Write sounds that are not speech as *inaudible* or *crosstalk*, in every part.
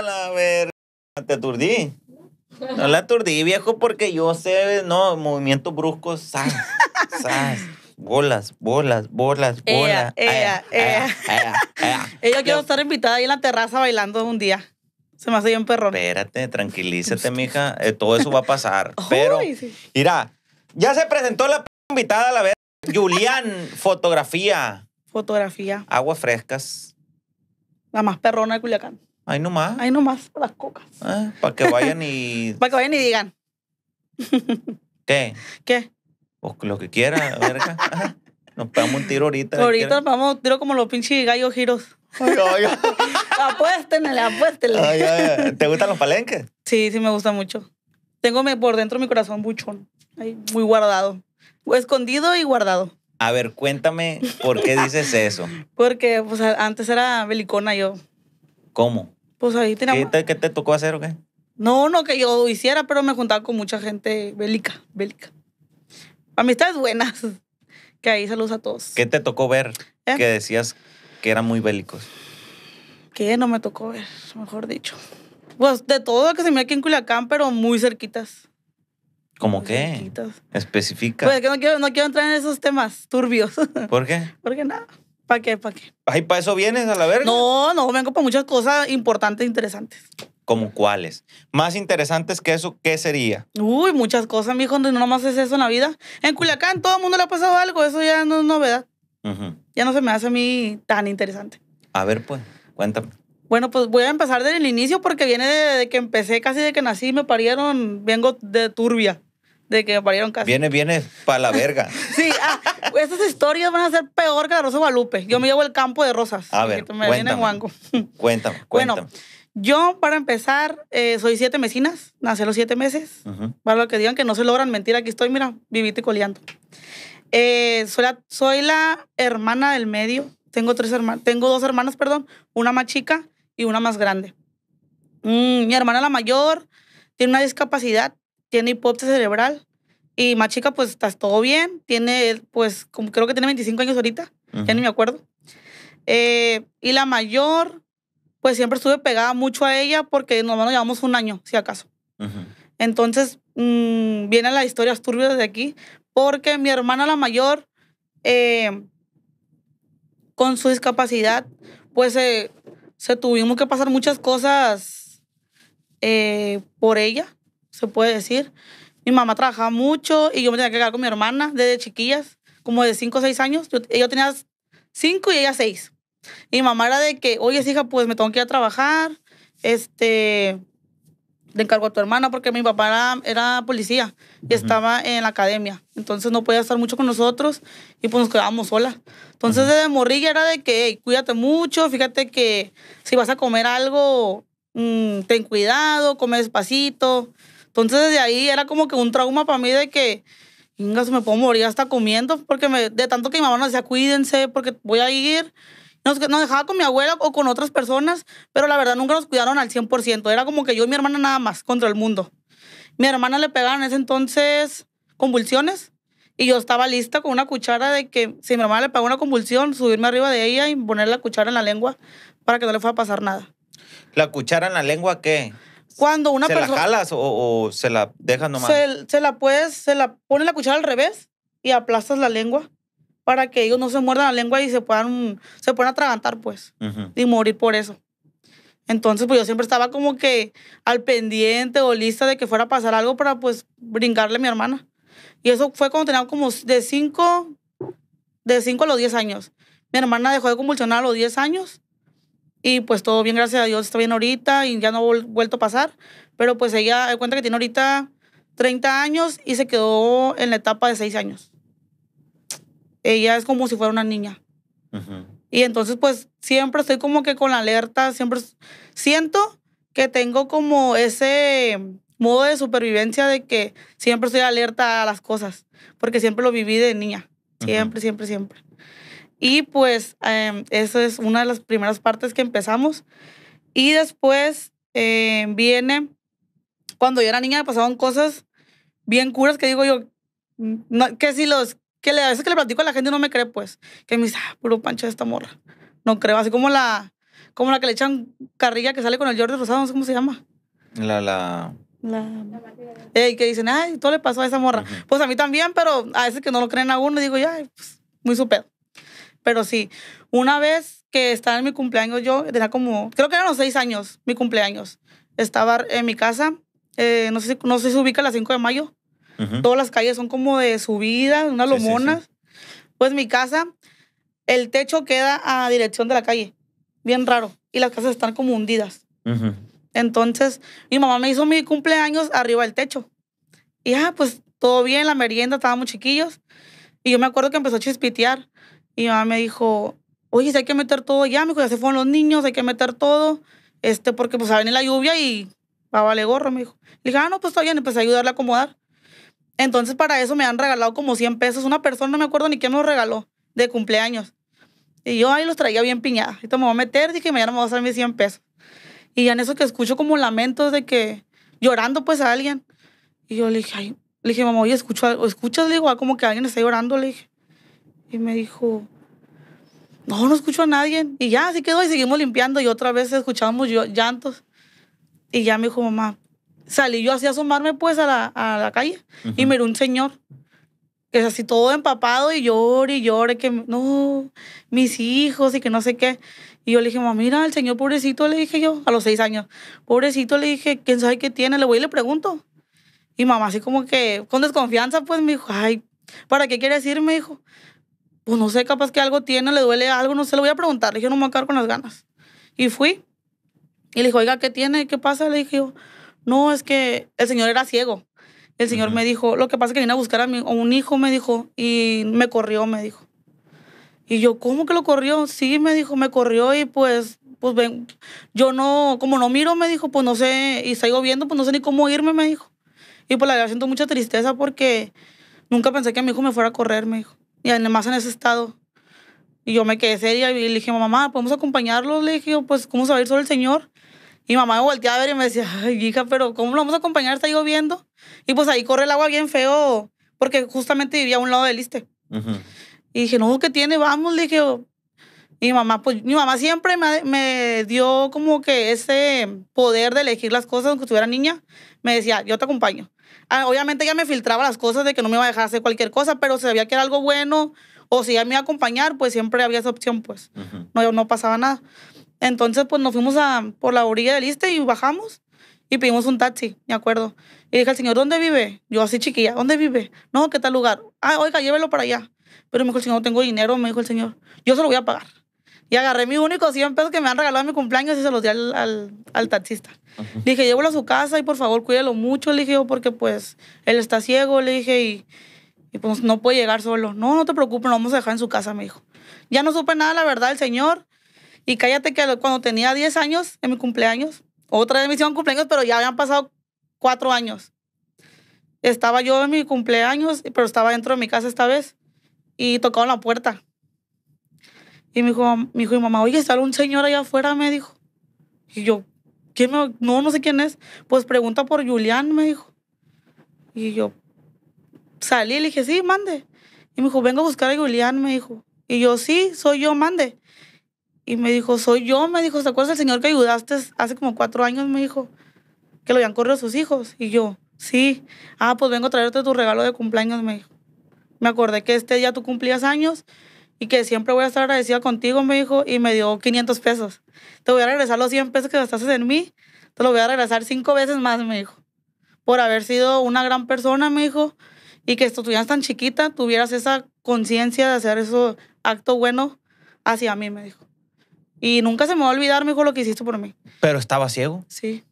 la ver. Te aturdí. No la aturdí, viejo, porque yo sé, no, movimientos bruscos, bolas, bolas, bolas, bolas. Ella, ella, ella. quiero estar invitada ahí en la terraza bailando un día. Se me hace bien perro Espérate, tranquilízate, mija. Eh, todo eso va a pasar. *laughs* pero, mira, ya se presentó la invitada a la vez. Julián, fotografía. Fotografía. Aguas frescas. La más perrona de Culiacán. Ahí nomás. Ahí nomás, las cocas. Ah, para que vayan y. *laughs* para que vayan y digan. *laughs* ¿Qué? ¿Qué? Pues lo que quiera, verga. Nos pegamos un tiro ahorita. Ahorita nos pegamos un tiro como los pinches gallos giros. Ay, ay, *laughs* apuéstenle, ¿Te gustan los palenques? Sí, sí me gusta mucho. Tengo por dentro mi corazón buchón. Ahí, muy guardado. Escondido y guardado. A ver, cuéntame por qué dices eso. Porque pues, antes era belicona yo. ¿Cómo? Pues ahí tenemos. ¿Qué te, te tocó hacer o qué? No, no que yo hiciera, pero me juntaba con mucha gente bélica, bélica. Amistades buenas. Que ahí saludos a todos. ¿Qué te tocó ver? ¿Eh? Que decías que eran muy bélicos. Que no me tocó ver, mejor dicho. Pues de todo lo que se me aquí en Culiacán, pero muy cerquitas. ¿Cómo qué? Cerquitas. Pues que no quiero, no quiero entrar en esos temas turbios. ¿Por qué? *laughs* Porque nada. ¿Para qué? ¿Para qué? ¿para eso vienes a la verga? No, no, vengo para muchas cosas importantes e interesantes. ¿Como cuáles? Más interesantes que eso, ¿qué sería? Uy, muchas cosas, mijo, no nomás es eso en la vida. En Culiacán todo el mundo le ha pasado algo, eso ya no es novedad. Ya no se me hace a mí tan interesante. A ver, pues, cuéntame. Bueno, pues voy a empezar desde el inicio porque viene de, que empecé casi de que nací me parieron, vengo de turbia de que parieron casi. Viene, viene para la verga. *laughs* sí, ah, esas historias van a ser peor que la Rosa Yo me llevo el campo de rosas. A ver, cuéntame, *laughs* cuéntame. Bueno, yo, para empezar, eh, soy siete mesinas, nací los siete meses. Para lo que digan que no se logran mentir, aquí estoy, mira, vivito y coleando. Eh, soy, la, soy la hermana del medio. Tengo, tres hermanas, tengo dos hermanas, perdón, una más chica y una más grande. Mm, mi hermana la mayor tiene una discapacidad tiene hipótesis cerebral. Y más chica, pues estás todo bien. Tiene, pues, creo que tiene 25 años ahorita. Ya ni me acuerdo. Eh, y la mayor, pues siempre estuve pegada mucho a ella porque nomás nos llevamos un año, si acaso. Entonces, mm, vienen las historias turbias de aquí porque mi hermana, la mayor, eh, con su discapacidad, pues eh, se tuvimos que pasar muchas cosas por ella se puede decir. Mi mamá trabajaba mucho y yo me tenía que quedar con mi hermana desde chiquillas, como de 5 o 6 años. Yo, tenía 5 y ella 6. Y mi mamá era de que, oye, hija, pues me tengo que ir a trabajar, este, le encargo a tu hermana porque mi papá era, policía y estaba en la academia. Entonces no podía estar mucho con nosotros y pues nos quedábamos sola. Entonces desde morrilla era de que, hey, cuídate mucho, fíjate que si vas a comer algo, mm, ten cuidado, come despacito. Entonces desde ahí era como que un trauma para mí de que, ingas, me puedo morir hasta comiendo, porque me, de tanto que mi mamá nos decía, cuídense, porque voy a ir. Nos, dejaba con mi abuela o con otras personas, pero la verdad nunca nos cuidaron al 100%. Era como que yo y mi hermana nada más contra el mundo. Mi hermana le pegaron en ese entonces convulsiones y yo estaba lista con una cuchara de que si mi hermana le pegaba una convulsión, subirme arriba de ella y poner la cuchara en la lengua para que no le fuera a pasar nada. ¿La cuchara en la lengua qué? Cuando una persona. la jalas o, se la dejas nomás? Se, se, la puedes, se la pone la cuchara al revés y aplastas la lengua para que ellos no se muerdan la lengua y se puedan, se puedan atragantar, pues, y morir por eso. Entonces, pues yo siempre estaba como que al pendiente o lista de que fuera a pasar algo para, pues, brincarle a mi hermana. Y eso fue cuando tenía como de 5 de cinco a los 10 años. Mi hermana dejó de convulsionar a los 10 años y pues todo bien, gracias a Dios, está bien ahorita y ya no ha vuelto a pasar. Pero pues ella, cuenta que tiene ahorita 30 años y se quedó en la etapa de 6 años. Ella es como si fuera una niña. Y entonces pues siempre estoy como que con la alerta, siempre siento que tengo como ese modo de supervivencia de que siempre estoy alerta a las cosas, porque siempre lo viví de niña, siempre, siempre, siempre. Y pues em, esa es una de las primeras partes que empezamos. Y después em, viene, cuando yo era niña me pasaban cosas bien curas que digo yo, no, que si los, que a veces que le platico a la gente no me cree, pues, que me dice, ah, puro pancha de esta morra. No creo, así como la, como la que le echan carrilla que sale con el Jordi Rosado, no sé cómo se llama. La, la... La, que dicen, ay, todo le pasó a esa morra. Pues a mí también, pero a veces que no lo creen a uno, digo, ya, pues, muy su pero sí, una vez que estaba en mi cumpleaños, yo tenía como, creo que eran los seis años, mi cumpleaños. Estaba en mi casa, eh, no, sé, no sé si se ubica la 5 de mayo. Todas las calles son como de subida, unas lomonas. Pues mi casa, el techo queda a dirección de la calle. Bien raro. Y las casas están como hundidas. Entonces, mi mamá me hizo mi cumpleaños arriba del techo. Y ah, pues todo bien, la merienda, estábamos chiquillos. Y yo me acuerdo que empezó a chispitear. Y mamá me dijo, oye, si hay que meter todo ya, me dijo, ya se fueron los niños, hay que meter todo, este, porque pues va en la lluvia y va a vale gorro, me dijo. Le dije, ah, no, pues todavía empecé a ayudarle a acomodar. Entonces para eso me han regalado como 100 pesos, una persona, no me acuerdo ni quién me lo regaló, de cumpleaños. Y yo ahí los traía bien piñada. Esto me voy a meter, dije, mañana me voy a hacer mis 100 pesos. Y en eso que escucho como lamentos de que, llorando pues a alguien. Y yo le dije, ay, le dije, mamá, oye, escucho escuchas, le digo, ah, como que alguien está llorando, le dije. Y me dijo, no, no escucho a nadie. Y ya, así quedó y seguimos limpiando y otra vez escuchábamos llantos. Y ya me dijo, mamá, salí yo así a asomarme pues a la, a la calle y miró un señor que es así todo empapado y llore y llore que no, mis hijos y que no sé qué. Y yo le dije, mamá, mira, el señor pobrecito, le dije yo, a los seis años, pobrecito, le dije, ¿quién sabe qué tiene? Le voy y le pregunto. Y mamá así como que con desconfianza pues me dijo, ay, ¿para qué quiere decir? Me dijo, pues no sé, capaz que algo tiene, le duele algo, no sé, lo voy a preguntar. Le dije, no me voy a con las ganas. Y fui. Y le dijo, oiga, ¿qué tiene? ¿Qué pasa? Le dije, no, es que el señor era ciego. El señor me dijo, lo que pasa es que vine a buscar a, un hijo, me dijo, y me corrió, me dijo. Y yo, ¿cómo que lo corrió? Sí, me dijo, me corrió y pues, pues ven, yo no, como no miro, me dijo, pues no sé, y sigo viendo, pues no sé ni cómo irme, me dijo. Y pues la verdad siento mucha tristeza porque nunca pensé que mi hijo me fuera a correr, me dijo y además en ese estado. Y yo me quedé seria y le dije, mamá, ¿podemos acompañarlos? Le dije, pues, ¿cómo se va a ir solo el señor? Y mamá me volteaba a ver y me decía, ay, hija, pero ¿cómo lo vamos a acompañar? Está lloviendo. Y pues ahí corre el agua bien feo, porque justamente vivía a un lado del Iste. Y dije, no, ¿qué tiene? Vamos, le dije. Y mamá, pues, mi mamá siempre me, me, dio como que ese poder de elegir las cosas, aunque estuviera niña. Me decía, yo te acompaño. Ah, obviamente ya me filtraba las cosas de que no me iba a dejar hacer cualquier cosa, pero si sabía que era algo bueno o si ella me iba a acompañar, pues siempre había esa opción, pues. no, pasaba nada. Entonces, pues nos fuimos a, por la orilla del Iste y bajamos y pedimos un taxi, me acuerdo. Y dije al señor, ¿dónde vive? Yo así chiquilla, ¿dónde vive? No, ¿qué tal lugar? Ah, oiga, llévelo para allá. Pero me dijo el señor, no tengo dinero, me dijo el señor. Yo se lo voy a pagar. Y agarré mi único 100 pesos que me han regalado en mi cumpleaños y se los di al, al, taxista. dije, llévelo a su casa y por favor cuídelo mucho, le dije yo, porque pues él está ciego, le dije, y, pues no puede llegar solo. No, no te preocupes, lo vamos a dejar en su casa, me dijo. Ya no supe nada, la verdad, el señor. Y cállate que cuando tenía 10 años, en mi cumpleaños, otra vez me hicieron cumpleaños, pero ya habían pasado 4 años. Estaba yo en mi cumpleaños, pero estaba dentro de mi casa esta vez y tocaban la puerta. Y me dijo, mi hijo y mamá, oye, sale un señor allá afuera, me dijo. Y yo, ¿quién me, No, no sé quién es. Pues pregunta por Julián, me dijo. Y yo salí y le dije, sí, mande. Y me dijo, vengo a buscar a Julián, me dijo. Y yo, sí, soy yo, mande. Y me dijo, soy yo, me dijo, ¿te acuerdas del señor que ayudaste hace como cuatro años? Me dijo, que lo habían corrido sus hijos. Y yo, sí, ah, pues vengo a traerte tu regalo de cumpleaños, me dijo. Me acordé que este día tú cumplías años y que siempre voy a estar agradecida contigo, me dijo, y me dio 500 pesos. Te voy a regresar los 100 pesos que gastaste en mí, te los voy a regresar cinco veces más, me dijo, por haber sido una gran persona, me dijo, y que estuvieras tan chiquita, tuvieras esa conciencia de hacer ese acto bueno hacia mí, me dijo. Y nunca se me va a olvidar, me dijo, lo que hiciste por mí. ¿Pero estaba ciego? Sí.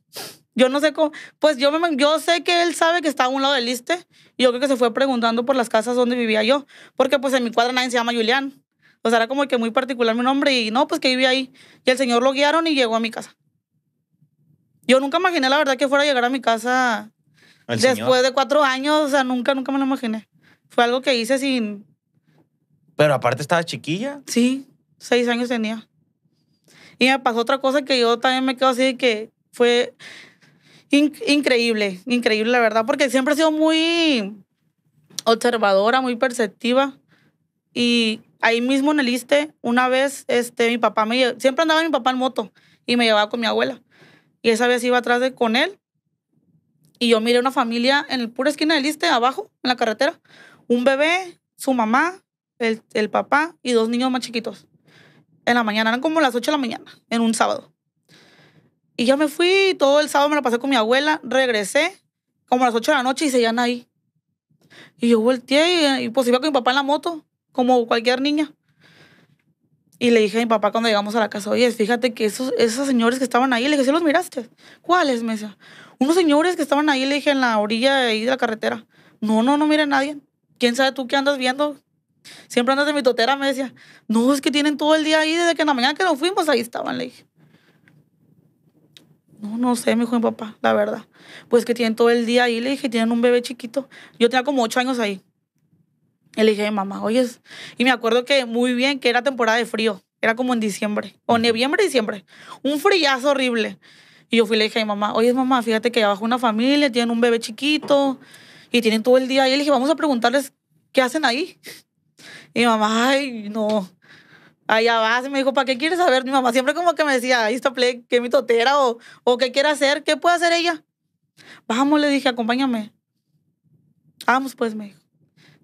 Yo no sé cómo, pues yo, me, yo sé que él sabe que estaba a un lado del liste y yo creo que se fue preguntando por las casas donde vivía yo, porque pues en mi cuadra nadie se llama Julián. O sea, era como que muy particular mi nombre y no, pues que vivía ahí. Y el señor lo guiaron y llegó a mi casa. Yo nunca imaginé, la verdad, que fuera a llegar a mi casa después de cuatro años. O sea, nunca, nunca me lo imaginé. Fue algo que hice sin... Pero aparte estaba chiquilla. Sí, seis años tenía. Y me pasó otra cosa que yo también me quedo así de que fue increíble, increíble, la verdad, porque siempre he sido muy observadora, muy perceptiva. Y ahí mismo en el ISTE, una vez este, mi papá me siempre andaba mi papá en moto y me llevaba con mi abuela. Y esa vez iba atrás de con él y yo miré una familia en el pura esquina del ISTE, abajo, en la carretera. Un bebé, su mamá, el, el papá y dos niños más chiquitos. En la mañana, eran como las 8 de la mañana, en un sábado. Y ya me fui, todo el sábado me la pasé con mi abuela, regresé como a las 8 de la noche y seguían ahí. Y yo volteé y, pues iba con mi papá en la moto, como cualquier niña. Y le dije a mi papá cuando llegamos a la casa, oye, fíjate que esos, señores que estaban ahí, le dije, ¿sí los miraste? ¿Cuáles? Me decía, unos señores que estaban ahí, le dije, en la orilla de ahí de la carretera. No, no, no mira a nadie. ¿Quién sabe tú qué andas viendo? Siempre andas de mi totera, me decía. No, es que tienen todo el día ahí, desde que en la mañana que nos fuimos, ahí estaban, le dije. No, no sé, mi dijo mi papá, la verdad. Pues que tienen todo el día ahí, le dije, tienen un bebé chiquito. Yo tenía como ocho años ahí. Y le dije, mamá, oye, y me acuerdo que muy bien que era temporada de frío. Era como en diciembre, o noviembre, diciembre. Un frillazo horrible. Y yo fui y le dije a mi mamá, oye, mamá, fíjate que abajo una familia, tienen un bebé chiquito y tienen todo el día ahí. Le dije, vamos a preguntarles qué hacen ahí. Y mi mamá, ay, no allá abajo, Y me dijo, ¿para qué quieres saber? Mi mamá siempre como que me decía, ahí está Play, que mi totera o, o qué quiere hacer, qué puede hacer ella. Bajamos, le dije, acompáñame. Vamos, pues, me dijo.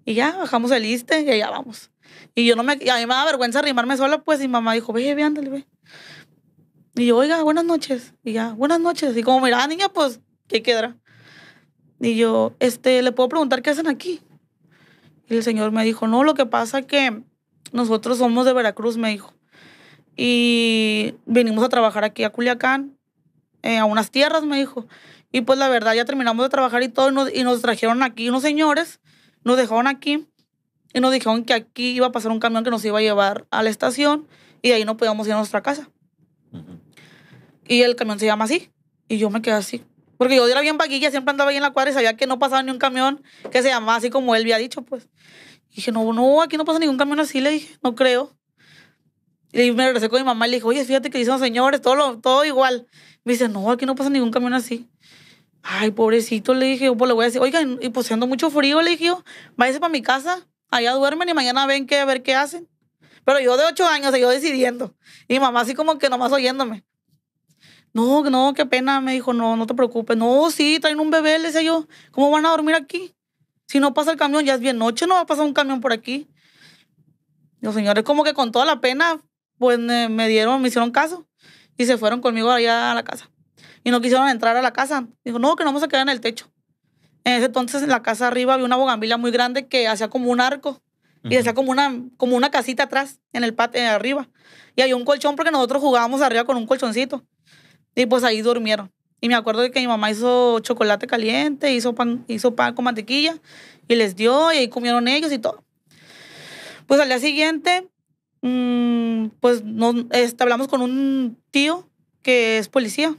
Y ya, bajamos el liste y allá vamos. Y yo no me, a mí me da vergüenza arrimarme sola, pues, y mamá dijo, ve, ve, ándale, ve. Y yo, oiga, buenas noches. Y ya, buenas noches. Y como miraba niña, pues, ¿qué quedará? Y yo, este, ¿le puedo preguntar qué hacen aquí? Y el señor me dijo, no, lo que pasa que nosotros somos de Veracruz, me dijo. Y venimos a trabajar aquí a Culiacán, eh, a unas tierras, me dijo. Y pues la verdad, ya terminamos de trabajar y todo, y nos, trajeron aquí unos señores, nos dejaron aquí y nos dijeron que aquí iba a pasar un camión que nos iba a llevar a la estación y de ahí no podíamos ir a nuestra casa. Y el camión se llama así. Y yo me quedé así. Porque yo era bien vaguilla, siempre andaba ahí en la cuadra y sabía que no pasaba ni un camión que se llamaba así como él había dicho, pues. Dije, no, no, aquí no pasa ningún camión así, le dije, no creo. Y me regresé con mi mamá y le dije, oye, fíjate que dicen señores, todo, todo igual. Me dice, no, aquí no pasa ningún camión así. Ay, pobrecito, le dije, pues le voy a decir, oigan, y pues siendo mucho frío, le dije yo, váyase para mi casa, allá duermen y mañana ven qué, a ver qué hacen. Pero yo de ocho años, yo decidiendo. Y mi mamá así como que nomás oyéndome. No, no, qué pena, me dijo, no, no te preocupes. No, sí, traen un bebé, le decía yo, ¿cómo van a dormir aquí? Si no pasa el camión, ya es bien noche, no va a pasar un camión por aquí. Los señores como que con toda la pena, pues me, dieron, me hicieron caso y se fueron conmigo allá a la casa. Y no quisieron entrar a la casa. Dijo, no, que no vamos a quedar en el techo. En ese entonces en la casa arriba había una bogambila muy grande que hacía como un arco y hacía como una, como una casita atrás, en el patio eh, arriba. Y había un colchón porque nosotros jugábamos arriba con un colchoncito. Y pues ahí durmieron. Y me acuerdo que mi mamá hizo chocolate caliente, hizo pan, hizo pan con mantequilla y les dio y ahí comieron ellos y todo. Pues al día siguiente, mm, pues nos, este, hablamos con un tío que es policía,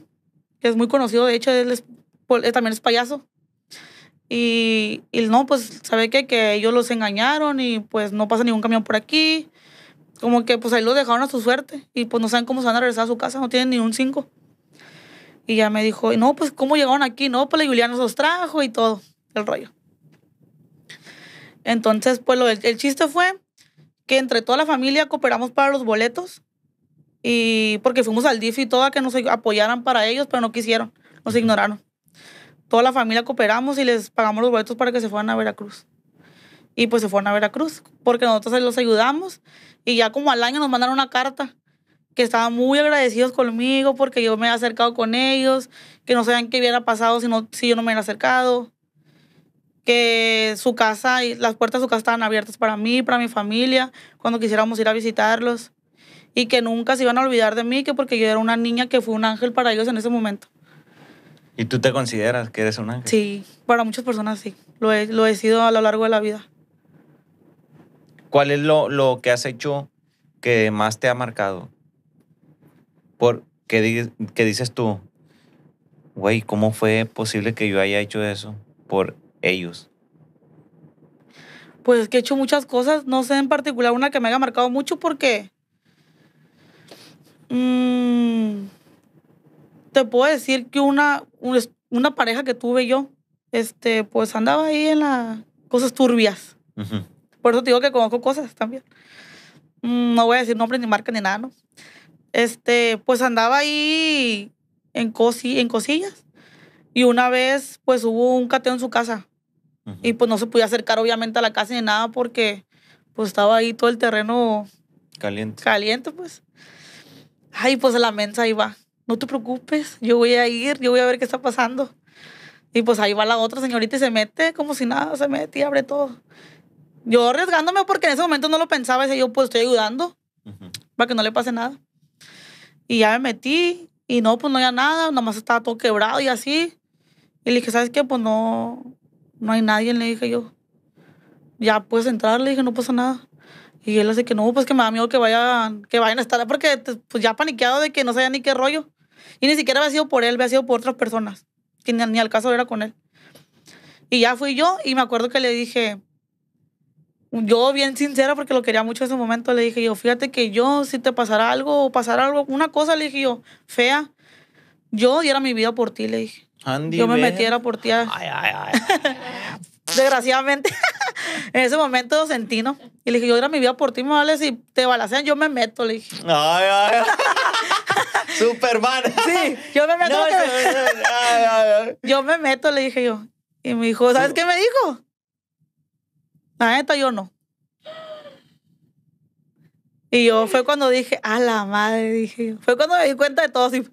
que es muy conocido, de hecho él es, eh, también es payaso. Y, y no, pues sabe que ellos los engañaron y pues no pasa ningún camión por aquí. Como que pues ahí los dejaron a su suerte y pues no saben cómo se van a regresar a su casa, no tienen ni un cinco. Y ya me dijo, no, pues, ¿cómo llegaron aquí? No, pues la Juliana los trajo y todo, el rollo. Entonces, pues, el, chiste fue que entre toda la familia cooperamos para los boletos y porque fuimos al DIF y todo que nos apoyaran para ellos, pero no quisieron, nos ignoraron. Toda la familia cooperamos y les pagamos los boletos para que se fueran a Veracruz. Y pues se fueron a Veracruz, porque nosotros los ayudamos y ya como al año nos mandaron una carta que estaban muy agradecidos conmigo porque yo me había acercado con ellos, que no sabían qué hubiera pasado si, si yo no me hubiera acercado, que su casa y las puertas de su casa estaban abiertas para mí, para mi familia, cuando quisiéramos ir a visitarlos, y que nunca se iban a olvidar de mí, que porque yo era una niña que fue un ángel para ellos en ese momento. ¿Y tú te consideras que eres un ángel? Sí, para muchas personas sí, lo he, sido a lo largo de la vida. ¿Cuál es lo, lo que has hecho que más te ha marcado? por, qué dices tú, güey, ¿cómo fue posible que yo haya hecho eso por ellos? Pues que he hecho muchas cosas, no sé en particular una que me haya marcado mucho porque... Mm, te puedo decir que una, una pareja que tuve yo, este, pues andaba ahí en las cosas turbias. Por eso te digo que conozco cosas también. Mm, no voy a decir nombres ni marcas ni nada, ¿no? este, pues andaba ahí en, cosi en cosillas. Y una vez, pues hubo un cateo en su casa. Y pues no se podía acercar, obviamente, a la casa ni nada porque pues estaba ahí todo el terreno. Caliente. Caliente, pues. Ay, pues la mensa ahí va. No te preocupes, yo voy a ir, yo voy a ver qué está pasando. Y pues ahí va la otra señorita y se mete como si nada, se mete y abre todo. Yo arriesgándome porque en ese momento no lo pensaba, decía yo, pues estoy ayudando para que no le pase nada. Y ya me metí y no, pues no había nada, nada más estaba todo quebrado y así. Y le dije, ¿sabes qué? Pues no, no hay nadie, le dije yo. Ya puedes entrar, le dije, no pasa nada. Y él hace que no, pues que me da miedo que vayan, que vayan a estar, porque pues, pues ya paniqueado de que no sabía ni qué rollo. Y ni siquiera había sido por él, había sido por otras personas, que ni, ni al caso era con él. Y ya fui yo y me acuerdo que le dije, yo bien sincera porque lo quería mucho en ese momento, le dije yo, fíjate que yo si te pasara algo o pasara algo, una cosa le dije yo, fea, yo diera mi vida por ti, le dije. yo me metiera por ti. Ay, ay, ay. *laughs* Desgraciadamente, *laughs* en ese momento sentí, ¿no? Y le dije, yo diera mi vida por ti, me vale, si te balacean, yo me meto, le dije. Ay, ay, *laughs* Superman. sí, yo me meto. ay yo me meto, le dije yo. Y me dijo, ¿sabes qué me dijo? La neta, yo no. Y yo fue cuando dije, a la madre, dije Fue cuando me di cuenta de todo así.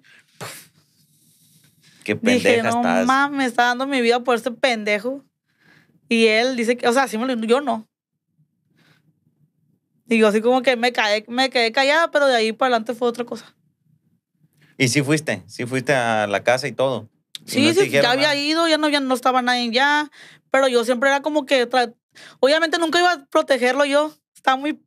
Qué pendeja dije, no me está dando mi vida por ese pendejo. Y él dice que, o sea, sí yo no. Y yo así como que me, me quedé callada, pero de ahí para adelante fue otra cosa. ¿Y sí fuiste? ¿Sí fuiste a la casa y todo? Sí, sí, ya había ido, ya no, ya no estaba nadie ya, pero yo siempre era como que Obviamente nunca iba a protegerlo yo. Estaba muy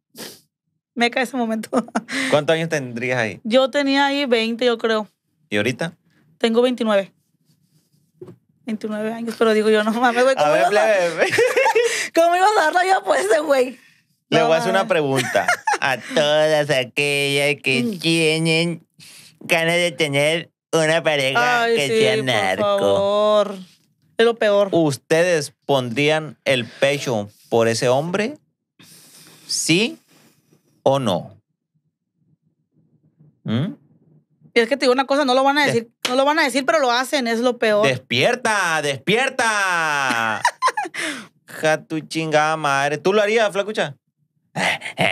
meca ese momento. *laughs* ¿Cuántos años tendrías ahí? Yo tenía ahí 20, yo creo. ¿Y ahorita? Tengo 29. 29 años, pero digo yo, no mames, güey. ¿cómo, a ver, ibas a... *laughs* ¿Cómo iba a darlo yo pues ese güey? Le voy a hacer una pregunta *laughs* a todas aquellas que mm. tienen ganas de tener una pareja que sea narco. Por favor. Es lo peor. ¿Ustedes pondrían el pecho por ese hombre? ¿Sí o no? Y ¿Mm? es que te digo una cosa, no lo van a decir, no lo van a decir, pero lo hacen, es lo peor. ¡Despierta! ¡Despierta! *laughs* ja tu chingada madre. ¿Tú lo harías, flacucha? *laughs*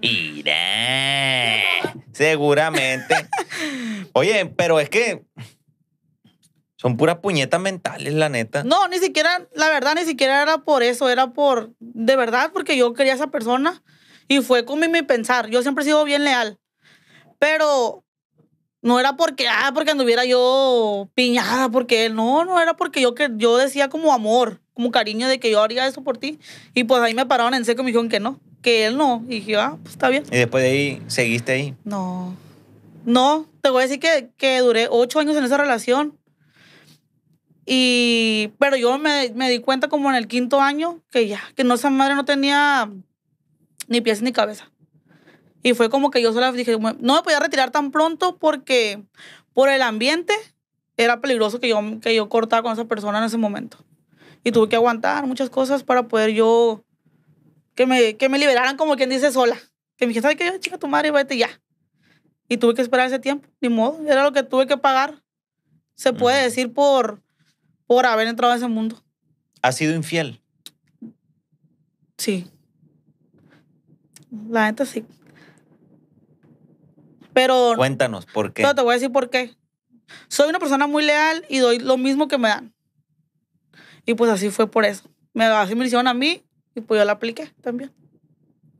Iré. Seguramente. Oye, pero es que son puras puñetas mentales, la neta. No, ni siquiera, la verdad, ni siquiera era por eso, era por, de verdad, porque yo quería a esa persona y fue con mi, pensar. Yo siempre he sido bien leal, pero no era porque, ah, porque anduviera yo piñada, porque él, no, no era porque yo, que, yo decía como amor, como cariño de que yo haría eso por ti. Y pues ahí me pararon en seco y me dijeron que no, que él no. Y dije, ah, pues está bien. ¿Y después de ahí seguiste ahí? No. No, te voy a decir que, que duré ocho años en esa relación y, pero yo me, me, di cuenta como en el quinto año que ya, que no, esa madre no tenía ni pies ni cabeza. Y fue como que yo sola dije, no me podía retirar tan pronto porque por el ambiente era peligroso que yo, que yo cortaba con esa persona en ese momento. Y tuve que aguantar muchas cosas para poder yo, que me, que me liberaran como quien dice sola. Que me dije, ¿sabes qué? Chica, tu madre, vete ya. Y tuve que esperar ese tiempo, ni modo, era lo que tuve que pagar. Se puede decir por por haber entrado a ese mundo. ¿Ha sido infiel? Sí. La gente sí. Pero. Cuéntanos, ¿por qué? No te voy a decir por qué. Soy una persona muy leal y doy lo mismo que me dan. Y pues así fue por eso. Me, así me hicieron a mí y pues yo la apliqué también.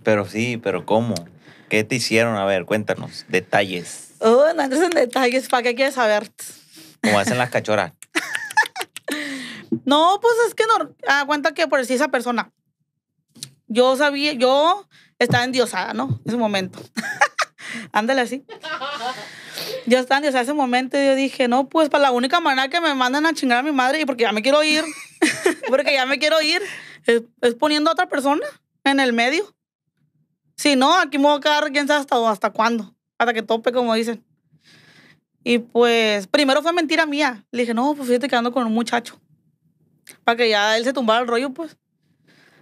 Pero sí, pero ¿cómo? ¿Qué te hicieron? A ver, cuéntanos, detalles. Oh, no entres en detalles, ¿para qué quieres saber? Como hacen las cachorras. No, pues es que no. Aguanta que por si esa persona. Yo sabía, yo estaba endiosada, ¿no? En ese momento. *laughs* Ándale así. Yo estaba endiosada en ese momento y yo dije, no, pues para la única manera que me mandan a chingar a mi madre y porque ya me quiero ir, *laughs* porque ya me quiero ir, es, poniendo a otra persona en el medio. Si no, aquí me voy a quedar, quién sabe hasta, hasta cuándo, hasta que tope, como dicen. Y pues, primero fue mentira mía. Le dije, no, pues fíjate quedando con un muchacho. Para que ya él se tumbara el rollo, pues.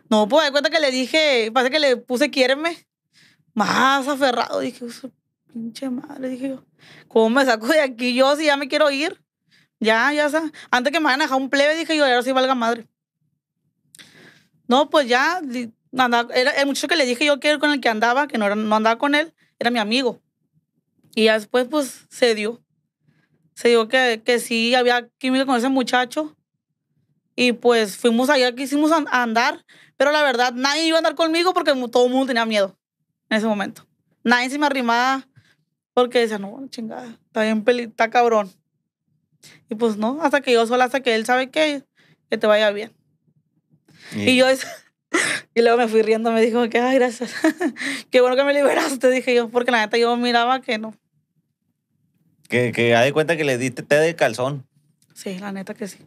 No, pues, de cuenta que le dije, pasa que le puse quiéreme. Más aferrado. Dije, pinche madre. Dije yo, ¿cómo me saco de aquí yo si ya me quiero ir? Ya, ya sé. Antes que me hayan dejado un plebe, dije yo, ahora sí valga madre. No, pues ya, era, el muchacho que le dije yo que era con el que andaba, que no, era, no andaba con él, era mi amigo. Y ya después, pues, se dio. Se dio que, que sí había química con ese muchacho. Y pues fuimos allá, quisimos andar, pero la verdad nadie iba a andar conmigo porque todo el mundo tenía miedo en ese momento. Nadie se me arrimaba porque decía, no, chingada, está bien, está cabrón. Y pues no, hasta que yo sola, hasta que él sabe que, que te vaya bien. Y, yo *laughs* y luego me fui riendo, me dijo que, ay, gracias. *laughs* Qué bueno que me liberaste, dije yo, porque la neta yo miraba que no. Que, que de cuenta que le diste té de calzón. Sí, la neta que sí.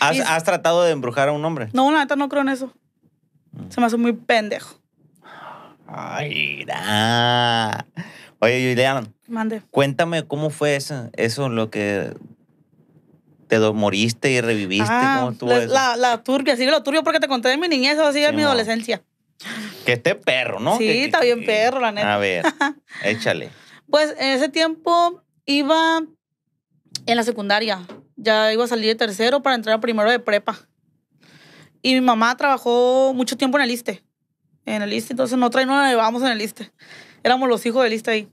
¿Has, tratado de embrujar a un hombre? No, la neta no creo en eso. Se me hace muy pendejo. Ay, da. Oye, Julián Mande. Cuéntame cómo fue eso, eso lo que te moriste y reviviste. Ah, la, eso? La, la turbia, sigue lo turbio porque te conté de mi niñez, así de mi adolescencia. Que esté perro, ¿no? Sí, está bien perro, la neta. A ver, *laughs* échale. Pues en ese tiempo iba en la secundaria. Ya iba a salir de tercero para entrar a primero de prepa. Y mi mamá trabajó mucho tiempo en el ISTE. En el ISTE, entonces nosotros no la llevábamos en el ISTE. Éramos los hijos del ISTE ahí.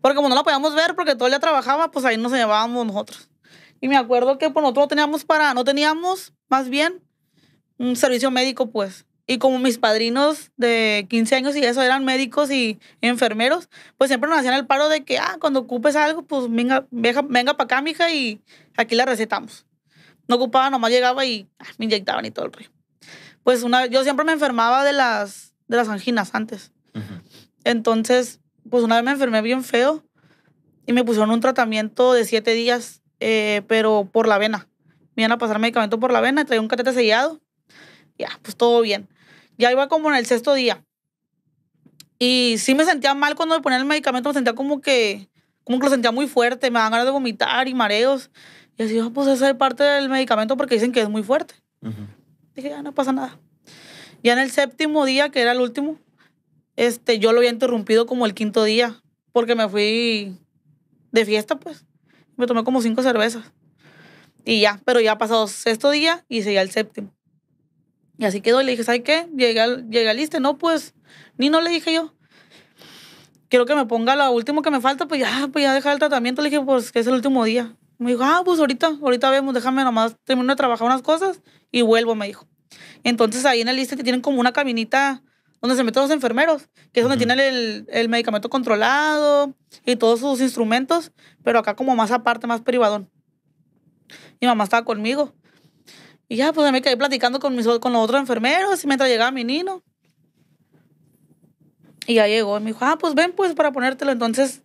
Porque como no la podíamos ver porque todo el día trabajaba, pues ahí nos llevábamos nosotros. Y me acuerdo que pues, nosotros no teníamos para, no teníamos más bien un servicio médico, pues. Y como mis padrinos de 15 años y eso eran médicos y enfermeros, pues siempre nos hacían el paro de que, ah, cuando ocupes algo, pues venga, venga, venga para acá, mija, y aquí la recetamos. No ocupaba, nomás llegaba y ah, me inyectaban y todo el río Pues una, yo siempre me enfermaba de las, de las anginas antes. Entonces, pues una vez me enfermé bien feo y me pusieron un tratamiento de siete días, eh, pero por la vena. Me iban a pasar medicamento por la vena, traía un catete sellado ya, pues todo bien. Ya iba como en el sexto día. Y sí me sentía mal cuando me ponía el medicamento, me sentía como que, como que lo sentía muy fuerte, me daban ganas de vomitar y mareos. Y así, ah, pues esa es parte del medicamento porque dicen que es muy fuerte. Dije, ya ah, no pasa nada. Ya en el séptimo día, que era el último, este, yo lo había interrumpido como el quinto día, porque me fui de fiesta, pues. Me tomé como cinco cervezas. Y ya, pero ya ha pasado sexto día y seguía el séptimo. Y así quedó. Y le dije, ¿sabes qué? llega al, No, pues, ni no le dije yo. Quiero que me ponga lo último que me falta, pues ya, pues ya dejar el tratamiento. Le dije, pues que es el último día. Me dijo, ah, pues ahorita, ahorita vemos, déjame nomás, termino de trabajar unas cosas y vuelvo, me dijo. Entonces ahí en el que tienen como una caminita donde se meten los enfermeros, que es donde tienen el, el, medicamento controlado y todos sus instrumentos, pero acá como más aparte, más privadón. Mi mamá estaba conmigo y ya, pues me quedé platicando con, mis, con los otros enfermeros y mientras llegaba mi nino. Y ya llegó y me dijo, ah, pues ven pues para ponértelo. Entonces,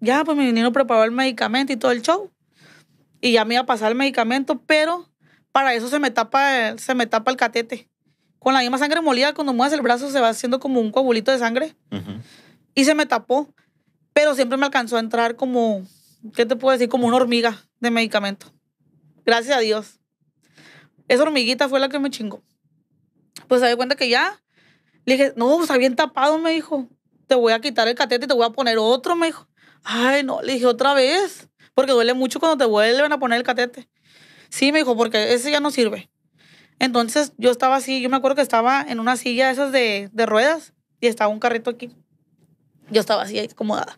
ya, pues mi nino preparó el medicamento y todo el show. Y ya me iba a pasar el medicamento, pero para eso se me tapa, el, se me tapa el catete. Con la misma sangre molida, cuando mueves el brazo se va haciendo como un coagulito de sangre. Y se me tapó, pero siempre me alcanzó a entrar como, ¿qué te puedo decir? Como una hormiga de medicamento. Gracias a Dios. Esa hormiguita fue la que me chingó. Pues se dio cuenta que ya. Le dije, no, está bien tapado, me dijo. Te voy a quitar el catete y te voy a poner otro, me dijo. Ay, no, le dije otra vez. Porque duele mucho cuando te vuelven a poner el catete. Sí, me dijo, porque ese ya no sirve. Entonces yo estaba así, yo me acuerdo que estaba en una silla esas de, de ruedas y estaba un carrito aquí. Yo estaba así, acomodada.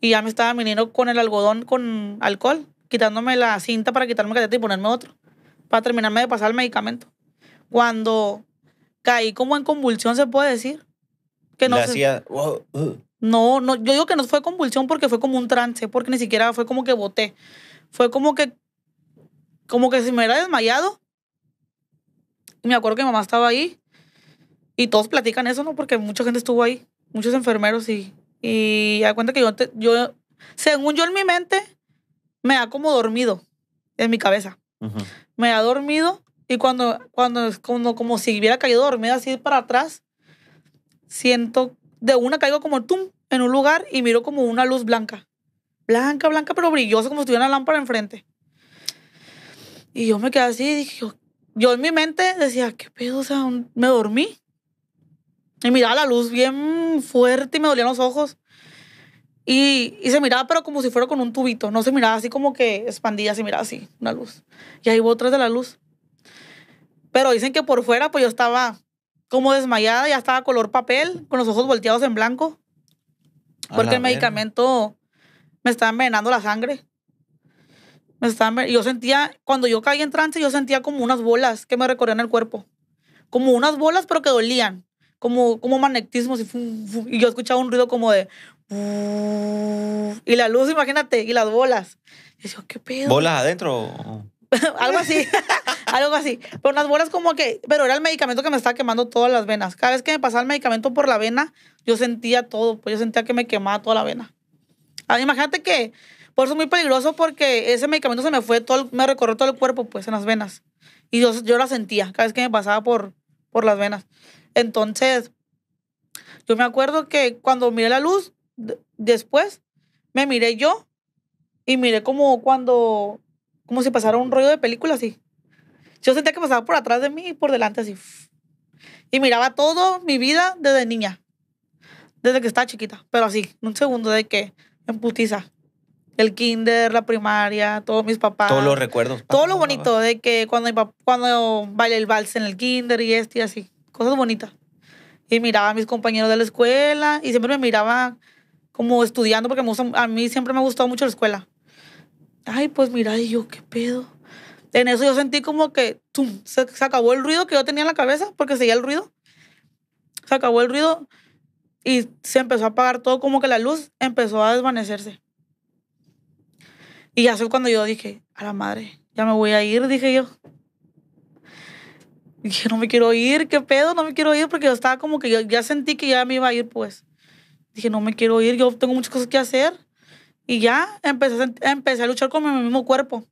Y ya me estaba viniendo con el algodón, con alcohol, quitándome la cinta para quitarme el catete y ponerme otro para terminarme de pasar el medicamento. Cuando caí como en convulsión, se puede decir. Que no hacía... Uh". No, no, yo digo que no fue convulsión porque fue como un trance, porque ni siquiera fue como que boté. Fue como que, como que si me hubiera desmayado. me acuerdo que mi mamá estaba ahí y todos platican eso, ¿no? Porque mucha gente estuvo ahí, muchos enfermeros y, y da cuenta que yo, yo, según yo en mi mente, me ha como dormido en mi cabeza. Me ha dormido y cuando, cuando, como si hubiera caído dormido así para atrás, siento, de una caigo como tum en un lugar y miro como una luz blanca. Blanca, blanca, pero brillosa, como si tuviera una lámpara enfrente. Y yo me quedé así dije, yo, yo en mi mente decía, ¿qué pedo? O sea, me dormí. Y miraba la luz bien fuerte y me dolían los ojos. Y, y, se miraba, pero como si fuera con un tubito. No se miraba así como que expandía. se miraba así, una luz. Y ahí hubo otra de la luz. Pero dicen que por fuera, pues yo estaba como desmayada, ya estaba color papel, con los ojos volteados en blanco. Porque el medicamento me estaba envenenando la sangre. Me estaba yo sentía, cuando yo caí en trance, yo sentía como unas bolas que me recorrían el cuerpo. Como unas bolas, pero que dolían como, como magnetismo, y yo escuchaba un ruido como de y la luz, imagínate, y las bolas. Y ¿qué pedo? ¿Bolas adentro? *laughs* algo así, *laughs* algo así. Pero unas bolas como que, pero era el medicamento que me estaba quemando todas las venas. Cada vez que me pasaba el medicamento por la vena, yo sentía todo, pues yo sentía que me quemaba toda la vena. Ah, imagínate que, por eso es muy peligroso porque ese medicamento se me fue, todo me recorrió todo el cuerpo, pues en las venas. Y yo, yo la sentía cada vez que me pasaba por, por las venas. Entonces, yo me acuerdo que cuando miré la luz, después me miré yo y miré como cuando, como si pasara un rollo de película así. Yo sentía que pasaba por atrás de mí y por delante así. Y miraba todo mi vida desde niña, desde que estaba chiquita, pero así, en un segundo de que en putiza. El kinder, la primaria, todos mis papás. Todos los recuerdos. todo lo bonito de que cuando, cuando baila el vals en el kinder y este y así. Cosas bonitas. Y miraba a mis compañeros de la escuela y siempre me miraba como estudiando, porque a mí siempre me ha gustado mucho la escuela. Ay, pues mira, yo, ¿qué pedo? En eso yo sentí como que se, acabó el ruido que yo tenía en la cabeza, porque seguía el ruido. Se acabó el ruido y se empezó a apagar todo, como que la luz empezó a desvanecerse. Y ya fue cuando yo dije, a la madre, ya me voy a ir, dije yo. Dije, no me quiero ir, qué pedo, no me quiero ir, porque yo estaba como que yo ya sentí que ya me iba a ir, pues. Dije, no me quiero ir, yo tengo muchas cosas que hacer. Y ya empecé, empecé a luchar con mi mismo cuerpo.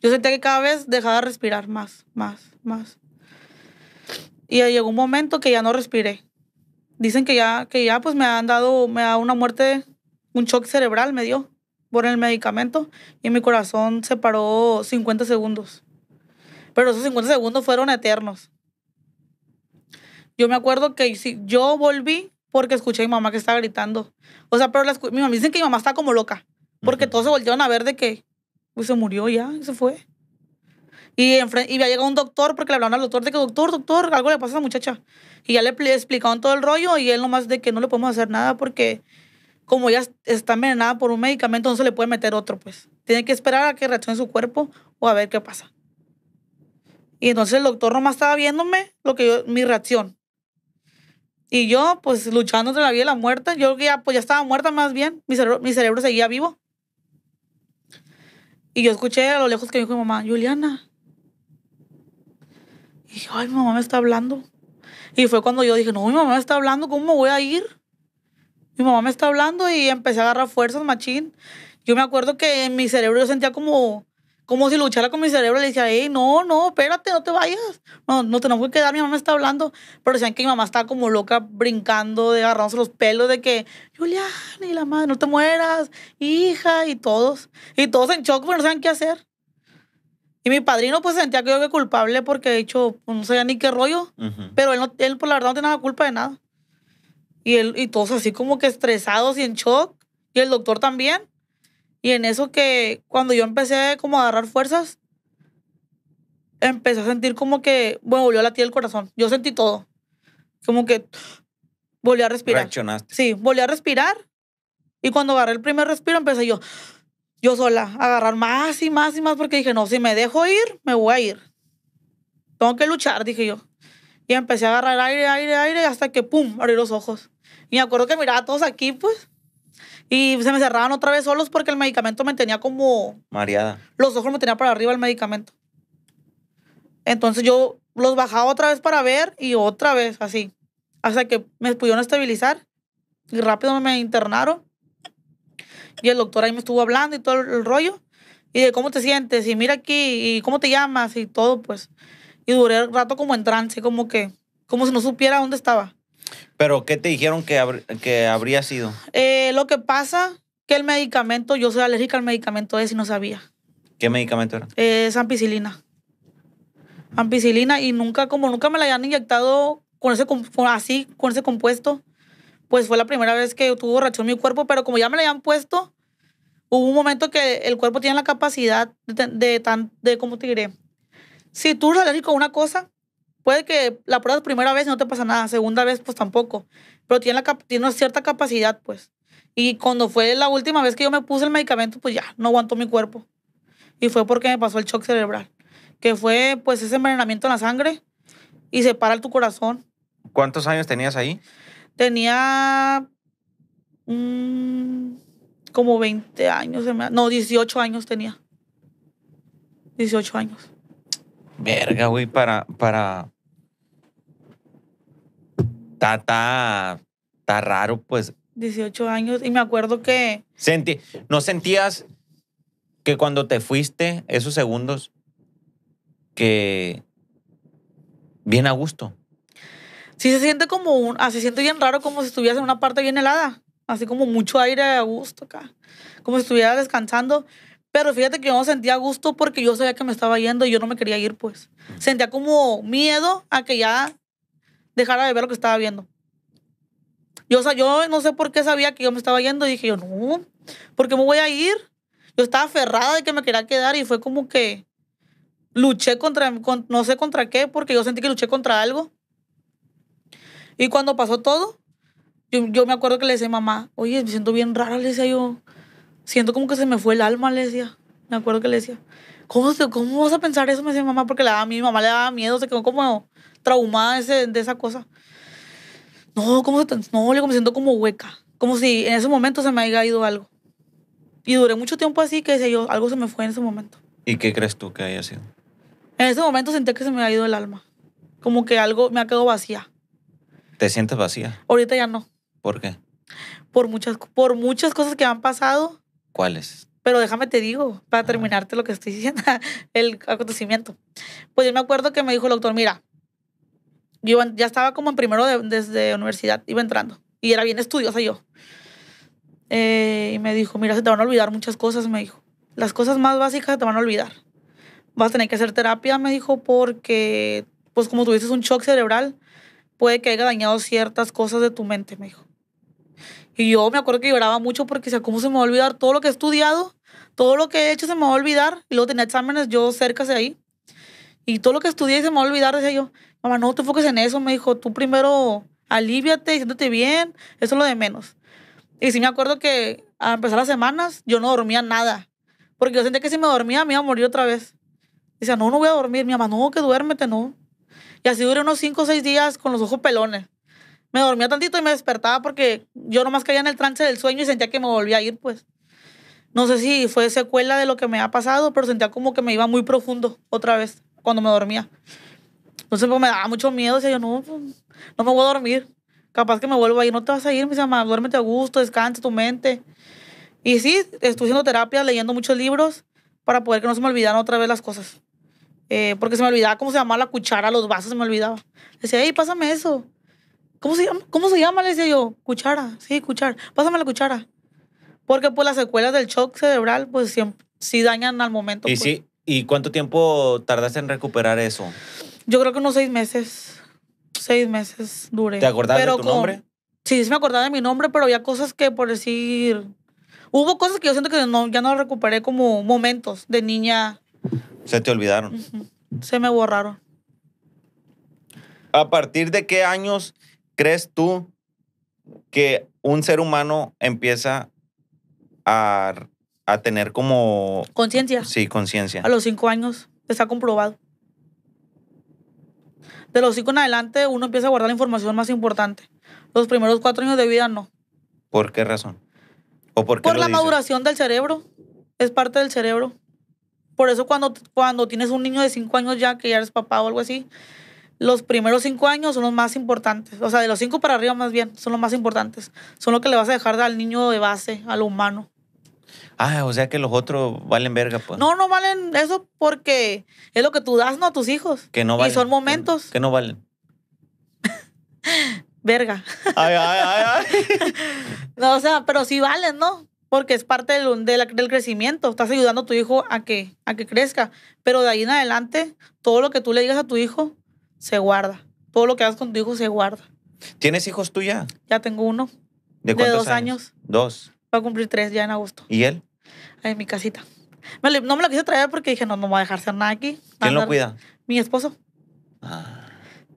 Yo sentía que cada vez dejaba de respirar más, más, más. Y llegó un momento que ya no respiré. Dicen que ya, que ya pues me han dado, me da una muerte, un shock cerebral me dio por el medicamento y mi corazón se paró 50 segundos. Pero esos 50 segundos fueron eternos. Yo me acuerdo que si yo volví porque escuché a mi mamá que estaba gritando. O sea, pero mi mamá dicen que mi mamá está como loca, porque todos se volvieron a ver de que pues, se murió ya, se fue. Y, y había llegó un doctor porque le hablaron al doctor de que, doctor, doctor, algo le pasa a la muchacha. Y ya le explicaron todo el rollo y él nomás de que no le podemos hacer nada porque como ya está envenenada por un medicamento, no se le puede meter otro, pues. Tiene que esperar a que reaccione su cuerpo o a ver qué pasa. Y entonces el doctor nomás estaba viéndome lo que mi reacción. Y yo, pues, luchando entre la vida y la muerte, yo ya, pues, ya estaba muerta más bien, mi cerebro, seguía vivo. Y yo escuché a lo lejos que dijo mi mamá, Juliana. Y dije, ay, mi mamá me está hablando. Y fue cuando yo dije, no, mi mamá me está hablando, ¿cómo me voy a ir? Mi mamá me está hablando y empecé a agarrar fuerzas, machín. Yo me acuerdo que en mi cerebro yo sentía como, como si luchara con mi cerebro. Le decía, hey, no, no, espérate, no te vayas. No, no tenemos que quedar, mi mamá está hablando. Pero decían que mi mamá estaba como loca brincando, de agarrándose los pelos, de que, Julián, y la madre, no te mueras, hija, y todos. Y todos en shock, pero no sabían qué hacer. Y mi padrino pues sentía que yo era culpable porque de hecho pues, no sabía ni qué rollo. Pero él, no, él, por pues, la verdad, no tenía la culpa de nada. Y, él, y todos así como que estresados y en shock. Y el doctor también. Y en eso que cuando yo empecé como a agarrar fuerzas, empecé a sentir como que, bueno, volvió a latir el corazón. Yo sentí todo. Como que volví a respirar. Reaccionaste. Sí, volví a respirar. Y cuando agarré el primer respiro, empecé yo, yo sola, a agarrar más y más y más, porque dije, no, si me dejo ir, me voy a ir. Tengo que luchar, dije yo. Y empecé a agarrar aire, aire, aire, hasta que, ¡pum!, abrí los ojos. Y me acuerdo que miraba a todos aquí, pues, y se me cerraban otra vez solos porque el medicamento me tenía como... Mareada. Los ojos me tenía para arriba el medicamento. Entonces yo los bajaba otra vez para ver y otra vez así. Hasta que me pudieron estabilizar y rápido me internaron. Y el doctor ahí me estuvo hablando y todo el, rollo. Y de cómo te sientes, y mira aquí, y cómo te llamas, y todo, pues. Y duré un rato como en trance, como que, como si no supiera dónde estaba. ¿Pero qué te dijeron que, que habría sido? Eh, lo que pasa que el medicamento, yo soy alérgica al medicamento ese y no sabía. ¿Qué medicamento era? Eh, ampicilina. Ampicilina y nunca, como nunca me la hayan inyectado con ese, así, con ese compuesto, pues fue la primera vez que tuvo en mi cuerpo, pero como ya me la hayan puesto, hubo un momento que el cuerpo tiene la capacidad de, tan, de, de ¿cómo te diré? Si tú eres alérgico a una cosa, Puede que la pruebas primera vez y no te pasa nada, segunda vez pues tampoco, pero tiene, cierta capacidad pues. Y cuando fue la última vez que yo me puse el medicamento, pues ya, no aguantó mi cuerpo. Y fue porque me pasó el shock cerebral, que fue pues ese envenenamiento en la sangre y se para tu corazón. ¿Cuántos años tenías ahí? Tenía mm, como 20 años, no, 18 años tenía. 18 años. Verga, güey, para. para... Está, está, está raro, pues. 18 años. Y me acuerdo que. Sentí, ¿No sentías que cuando te fuiste, esos segundos, que. bien a gusto? Sí, se siente como un. Ah, se siente bien raro, como si estuvieras en una parte bien helada. Así como mucho aire a gusto acá. Como si estuvieras descansando. Pero fíjate que yo no sentía gusto porque yo sabía que me estaba yendo y yo no me quería ir, pues. Sentía como miedo a que ya dejara de ver lo que estaba viendo. Yo, o sea, yo no sé por qué sabía que yo me estaba yendo y dije yo, no, ¿por qué me voy a ir? Yo estaba aferrada de que me quería quedar y fue como que luché contra, no sé contra qué, porque yo sentí que luché contra algo. Y cuando pasó todo, yo, me acuerdo que le decía a mamá, oye, me siento bien rara, le decía yo, siento como que se me fue el alma, le decía. Me acuerdo que le decía, ¿cómo, cómo vas a pensar eso? Me decía mamá, porque la, a mi mamá le daba miedo, se quedó como traumada ese, de esa cosa. No, ¿cómo se No, le me siento como hueca. Como si en ese momento se me haya ido algo. Y duré mucho tiempo así que decía yo, algo se me fue en ese momento. ¿Y qué crees tú que haya sido? En ese momento sentí que se me ha ido el alma. Como que algo me ha quedado vacía. ¿Te sientes vacía? Ahorita ya no. ¿Por qué? Por muchas, por muchas cosas que han pasado ¿Cuáles? Pero déjame te digo, para ah. terminarte lo que estoy diciendo, *laughs* el acontecimiento. Pues yo me acuerdo que me dijo el doctor, mira, yo ya estaba como en primero desde universidad, iba entrando. Y era bien estudiosa yo. Eh, y me dijo, mira, se te van a olvidar muchas cosas, me dijo. Las cosas más básicas te van a olvidar. Vas a tener que hacer terapia, me dijo, porque, pues como tuviste un shock cerebral, puede que haya dañado ciertas cosas de tu mente, me dijo. Y yo me acuerdo que lloraba mucho porque decía, ¿cómo se me va a olvidar todo lo que he estudiado? Todo lo que he hecho se me va a olvidar. Y luego tenía exámenes yo cerca de ahí. Y todo lo que estudié se me va a olvidar, decía yo. Mamá, no te enfoques en eso. Me dijo, tú primero aliviate, siéntate bien. Eso es lo de menos. Y sí me acuerdo que a empezar las semanas yo no dormía nada. Porque yo sentía que si me dormía me iba a morir otra vez. Decía, no, no voy a dormir. Mi mamá, no, que duérmete, no. Y así duré unos cinco o seis días con los ojos pelones me dormía tantito y me despertaba porque yo nomás caía en el trance del sueño y sentía que me volvía a ir, pues. No sé si fue secuela de lo que me ha pasado, pero sentía como que me iba muy profundo otra vez cuando me dormía. Entonces pues, me daba mucho miedo, decía yo, no, pues, no me voy a dormir. Capaz que me vuelvo a ir, no te vas a ir, me mamá, duérmete a gusto, descansa tu mente. Y sí, estuve haciendo terapia, leyendo muchos libros para poder que no se me olvidaran otra vez las cosas. Eh, porque se me olvidaba cómo se llamaba la cuchara, los vasos, se me olvidaba. Decía, hey, pásame eso. ¿Cómo se llama? ¿Cómo se llama? Le decía yo, cuchara, sí, cuchara, pásame la cuchara. Porque pues las secuelas del shock cerebral pues siempre, sí dañan al momento. ¿Y, pues. sí? ¿Y cuánto tiempo tardaste en recuperar eso? Yo creo que unos seis meses. Seis meses duré. ¿Te acordás de tu nombre? Sí, sí me acordaba de mi nombre, pero había cosas que por decir... Hubo cosas que yo siento que no, ya no recuperé como momentos de niña. Se te olvidaron. Se me borraron. ¿A partir de qué años ¿Crees tú que un ser humano empieza a, tener como... Conciencia. Sí, conciencia. A los cinco años está comprobado. De los cinco en adelante uno empieza a guardar la información más importante. Los primeros cuatro años de vida no. ¿Por qué razón? ¿O por por la maduración del cerebro. Es parte del cerebro. Por eso cuando, cuando tienes un niño de cinco años ya, que ya eres papá o algo así, los primeros cinco años son los más importantes. O sea, de los cinco para arriba más bien, son los más importantes. Son lo que le vas a dejar al niño de base, al humano. Ah, o sea que los otros valen verga, pues. No, no valen eso porque es lo que tú das, ¿no? A tus hijos. Que no valen. Y son momentos. Que, no valen. *laughs* verga. Ay, ay, ay, *laughs* no, o sea, pero sí valen, ¿no? Porque es parte del, del, crecimiento. Estás ayudando a tu hijo a que, a que crezca. Pero de ahí en adelante, todo lo que tú le digas a tu hijo se guarda. Todo lo que hagas con tu hijo se guarda. ¿Tienes hijos tú ya? Ya tengo uno. ¿De cuántos dos años? Dos. Va a cumplir tres ya en agosto. ¿Y él? En mi casita. No me lo quise traer porque dije, no, no me voy a dejar nada aquí. ¿Quién lo cuida? Mi esposo. Ah.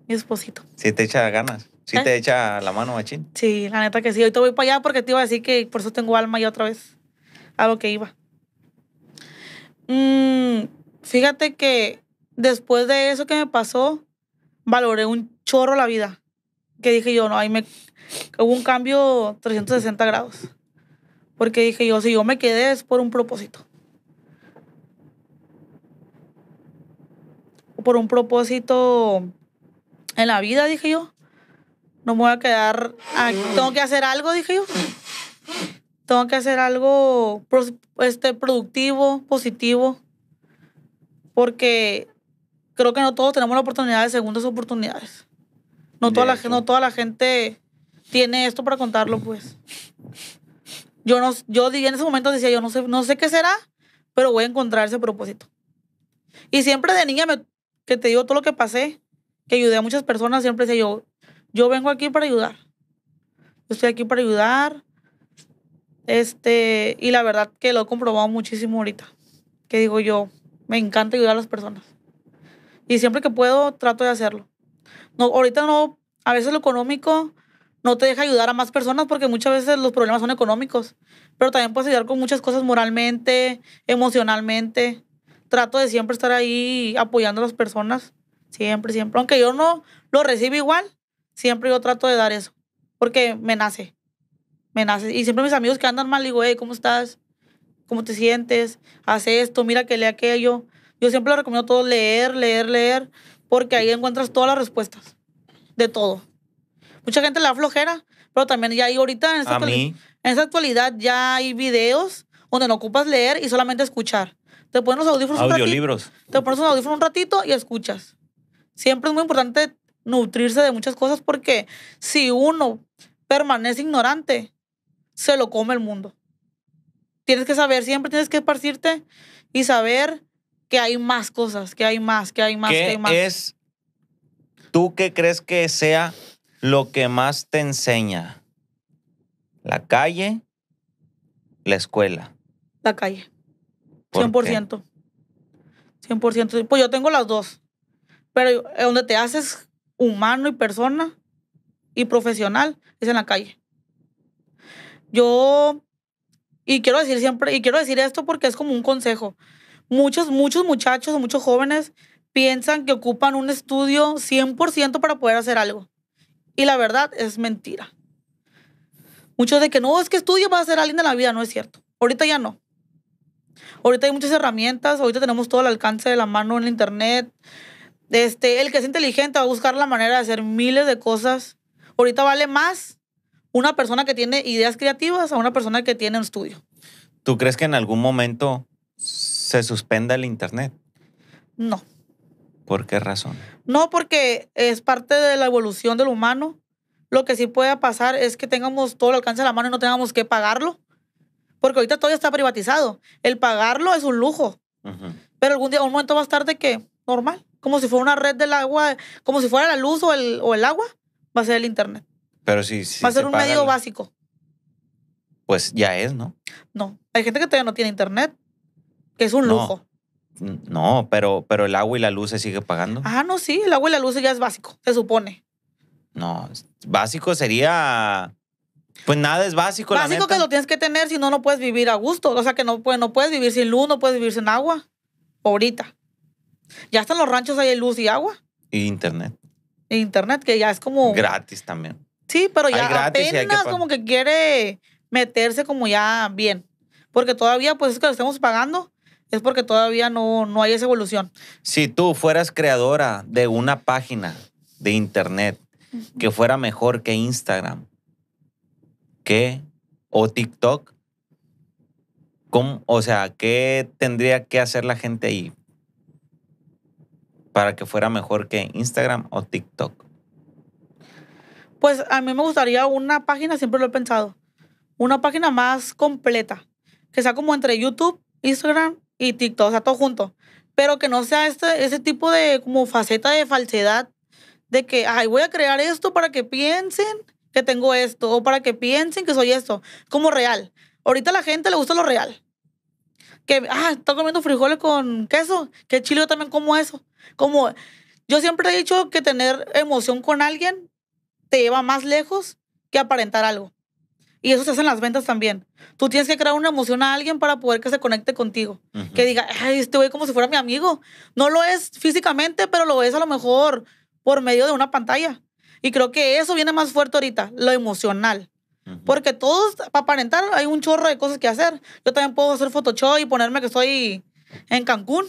Mi esposito. Sí, te echa ganas. Sí, te ¿Eh? echa la mano, machín. Sí, la neta que sí. Hoy te voy para allá porque te iba a decir que por eso tengo alma y otra vez a lo que iba. Mm, fíjate que después de eso que me pasó, valoré un chorro la vida. Que dije yo, no, ahí me. Hubo un cambio 360 grados. Porque dije yo, si yo me quedé es por un propósito. Por un propósito en la vida, dije yo. No me voy a quedar. Tengo que hacer algo, dije yo. Tengo que hacer algo este, productivo, positivo. Porque creo que no todos tenemos la oportunidad de segundas oportunidades. No toda, la, no toda la gente tiene esto para contarlo, pues. Yo, no, yo en ese momento decía, yo no sé, no sé qué será, pero voy a encontrar ese propósito. Y siempre de niña, que te digo todo lo que pasé, que ayudé a muchas personas, siempre decía yo, yo vengo aquí para ayudar. Yo estoy aquí para ayudar. Este, y la verdad que lo he comprobado muchísimo ahorita. Que digo yo, me encanta ayudar a las personas. Y siempre que puedo, trato de hacerlo. No, ahorita no, a veces lo económico no te deja ayudar a más personas porque muchas veces los problemas son económicos, pero también puedes ayudar con muchas cosas moralmente, emocionalmente. Trato de siempre estar ahí apoyando a las personas, siempre, siempre. Aunque yo no lo recibo igual, siempre yo trato de dar eso, porque me nace, me nace. Y siempre mis amigos que andan mal, digo, hey, ¿cómo estás? ¿Cómo te sientes? Haz esto, mira que le aquello. Yo siempre lo recomiendo a todos leer, leer, leer, porque ahí encuentras todas las respuestas de todo. Mucha gente la flojera, pero también ya hay ahorita en esta, actualidad, en esa actualidad ya hay videos donde no ocupas leer y solamente escuchar. Te pones los audífonos Audiolibros. Te pones un un ratito y escuchas. Siempre es muy importante nutrirse de muchas cosas porque si uno permanece ignorante, se lo come el mundo. Tienes que saber, siempre tienes que esparcirte y saber que hay más cosas, que hay más, que hay más, que hay más. es, tú qué crees que sea lo que más te enseña? ¿La calle? ¿La escuela? La calle. 100%. 100%. Pues yo tengo las dos. Pero donde te haces humano y persona y profesional es en la calle. Yo, y quiero decir siempre, y quiero decir esto porque es como un consejo muchos, muchos muchachos muchos jóvenes piensan que ocupan un estudio 100% para poder hacer algo. Y la verdad es mentira. Muchos de que no, es que estudio va a ser alguien de la vida, no es cierto. Ahorita ya no. Ahorita hay muchas herramientas, ahorita tenemos todo el alcance de la mano en internet. Este, el que es inteligente va a buscar la manera de hacer miles de cosas. Ahorita vale más una persona que tiene ideas creativas a una persona que tiene un estudio. ¿Tú crees que en algún momento se suspenda el Internet? No. ¿Por qué razón? No, porque es parte de la evolución del humano. Lo que sí puede pasar es que tengamos todo el alcance de la mano y no tengamos que pagarlo. Porque ahorita todo está privatizado. El pagarlo es un lujo. Pero algún día, un momento más tarde que normal. Como si fuera una red del agua, como si fuera la luz o el, agua, va a ser el internet. Pero sí, sí. Va a ser un medio básico. Pues ya es, ¿no? No. Hay gente que todavía no tiene internet que es un lujo. No, pero, pero el agua y la luz se sigue pagando. Ah, no, sí, el agua y la luz ya es básico, se supone. No, básico sería... Pues nada es básico. Básico que lo tienes que tener, si no, no puedes vivir a gusto. O sea que no, no puedes vivir sin luz, no puedes vivir sin agua. Ahorita. Ya hasta en los ranchos hay luz y agua. Y internet. Y internet, que ya es como. Gratis también. Sí, pero ya apenas como que quiere meterse como ya bien. Porque todavía, pues es que lo estamos pagando es porque todavía no, no hay esa evolución. Si tú fueras creadora de una página de internet que fuera mejor que Instagram, ¿qué? O TikTok, ¿cómo? O sea, ¿qué tendría que hacer la gente ahí para que fuera mejor que Instagram o TikTok? Pues a mí me gustaría una página, siempre lo he pensado, una página más completa, que sea como entre YouTube, Instagram y TikTok, o sea, todo junto. Pero que no sea este, ese tipo de como faceta de falsedad de que, ay, voy a crear esto para que piensen que tengo esto o para que piensen que soy esto, como real. Ahorita a la gente le gusta lo real. Que, ah, está comiendo frijoles con queso, que chile también como eso. Como, yo siempre he dicho que tener emoción con alguien te lleva más lejos que aparentar algo. Y eso se hace en las ventas también. Tú tienes que crear una emoción a alguien para poder que se conecte contigo. Que diga, ay, este güey como si fuera mi amigo. No lo es físicamente, pero lo es a lo mejor por medio de una pantalla. Y creo que eso viene más fuerte ahorita, lo emocional. Porque todos, para aparentar, hay un chorro de cosas que hacer. Yo también puedo hacer Photoshop y ponerme que estoy en Cancún.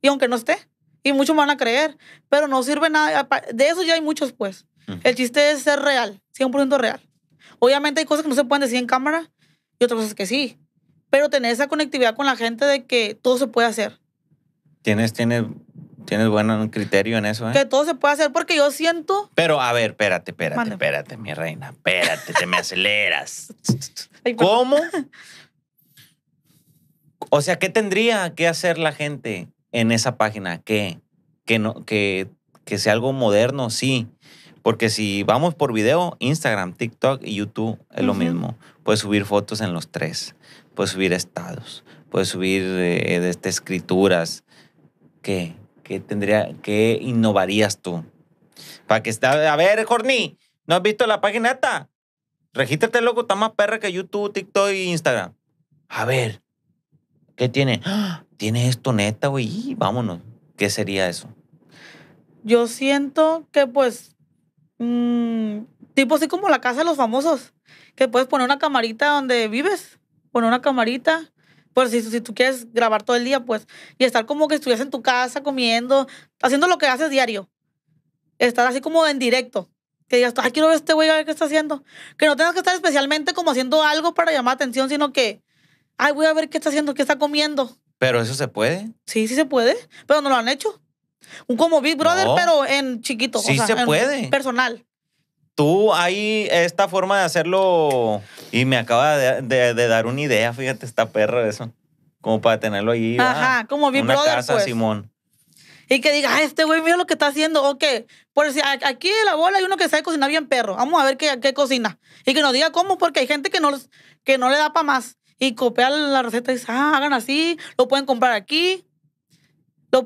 Y aunque no esté. Y muchos me van a creer. Pero no sirve nada. De eso ya hay muchos, pues. El chiste es ser real, 100% real. Obviamente hay cosas que no se pueden decir en cámara y otras cosas que sí. Pero tener esa conectividad con la gente de que todo se puede hacer. Tienes, tienes, tienes buen criterio en eso, ¿eh? Que todo se puede hacer porque yo siento. Pero a ver, espérate, espérate, espérate, mi reina. Espérate, te me aceleras. *laughs* ¿Cómo? O sea, ¿qué tendría que hacer la gente en esa página? ¿Qué? Que, no, que, que sea algo moderno, sí. Porque si vamos por video, Instagram, TikTok y YouTube es lo mismo. Puedes subir fotos en los tres, puedes subir estados, puedes subir eh, este, escrituras. ¿Qué? ¿Qué tendría, qué innovarías tú? Para que está, a ver, Jorni, ¿no has visto la página esta? Regístrate, loco, está más perra que YouTube, TikTok e Instagram. A ver, ¿qué tiene? ¡Ah! Tiene esto neta, güey, vámonos. ¿Qué sería eso? Yo siento que pues Mm, tipo así como la casa de los famosos, que puedes poner una camarita donde vives, poner una camarita, pues si, si tú quieres grabar todo el día, pues, y estar como que estuvieses en tu casa comiendo, haciendo lo que haces diario, estar así como en directo, que digas, ay, quiero ver este güey a ver qué está haciendo, que no tengas que estar especialmente como haciendo algo para llamar atención, sino que, ay, voy a ver qué está haciendo, qué está comiendo. Pero eso se puede. Sí, sí se puede, pero no lo han hecho un Como Big Brother, pero en chiquito. se puede. En personal. Tú hay esta forma de hacerlo y me acaba de, de, dar una idea, fíjate, está perro eso. Como para tenerlo ahí Ajá, como Big una Brother. Casa, pues. Simón. Y que diga, este güey mira lo que está haciendo, ok. Por si aquí en la bola hay uno que sabe cocinar bien perro. Vamos a ver qué, qué cocina. Y que nos diga cómo, porque hay gente que no, que no le da para más. Y copia la receta y dice, ah, hagan así, lo pueden comprar aquí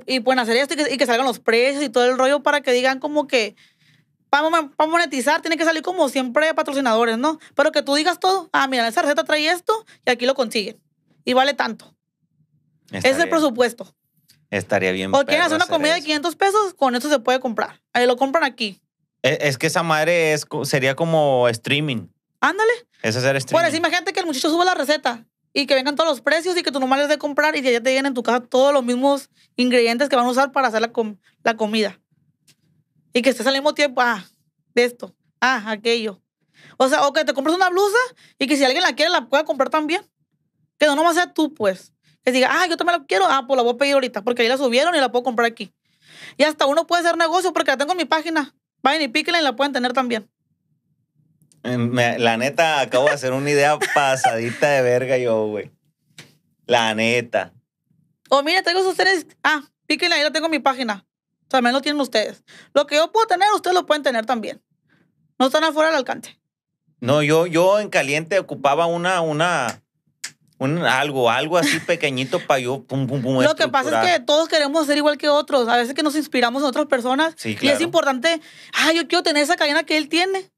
y pueden hacer esto y que, salgan los precios y todo el rollo para que digan como que para, a monetizar tiene que salir como siempre patrocinadores, ¿no? Pero que tú digas todo, ah, mira, esa receta trae esto y aquí lo consiguen Y vale tanto. Ese es el presupuesto. Estaría bien. O quieren una comida de 500 pesos, con esto se puede comprar. Ahí lo compran aquí. E, es, que esa madre es, sería como streaming. Ándale. Ese es hacer streaming. Pues imagínate que el muchacho suba la receta y que vengan todos los precios y que tú nomás les de comprar y que ya te lleguen en tu casa todos los mismos ingredientes que van a usar para hacer la, la comida. Y que estés al mismo tiempo, ah, de esto, ah, aquello. O sea, o que te compras una blusa y que si alguien la quiere, la pueda comprar también. Que no nomás sea tú, pues. Que diga, ah, yo también la quiero, ah, pues la voy a pedir ahorita, porque ahí la subieron y la puedo comprar aquí. Y hasta uno puede hacer negocio porque la tengo en mi página. Vayan y píquenla y la pueden tener también. la neta, acabo de hacer una idea *laughs* pasadita de verga yo, güey. La neta. O oh, tengo ustedes ustedes. Ah, píquenle ahí, lo tengo mi página. También lo tienen ustedes. Lo que yo puedo tener, ustedes lo pueden tener también. No están afuera del alcance. No, yo, yo en caliente ocupaba una, una, un, algo, algo así *laughs* pequeñito para yo Lo que pasa es que todos queremos ser igual que otros. A veces que nos inspiramos en otras personas. Y es importante, ah, yo quiero tener esa cadena que él tiene.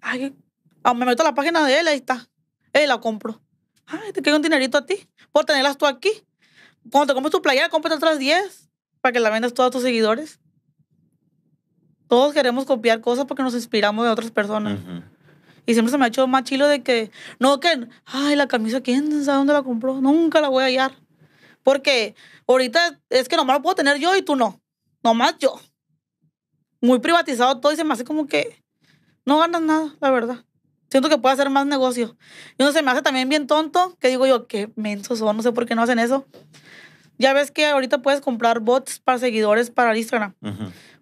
Ay, ah, me meto a la página de él, ahí está. Él la compro. Ay, te quiero un dinerito a ti por tenerlas tú aquí cuando te compres tu playera, cómprate otras 10 para que la vendas todos a tus seguidores. Todos queremos copiar cosas porque nos inspiramos de otras personas. Y siempre se me ha hecho más chilo de que, no, que, ay, la camisa, ¿quién sabe dónde la compró? Nunca la voy a hallar. Porque ahorita es que nomás la puedo tener yo y tú no. Nomás yo. Muy privatizado todo y se me hace como que no ganas nada, la verdad. Siento que puedo hacer más negocio. Y uno se me hace también bien tonto, que digo yo, qué mensos son, no sé por qué no hacen eso. Ya ves que ahorita puedes comprar bots para seguidores para Instagram.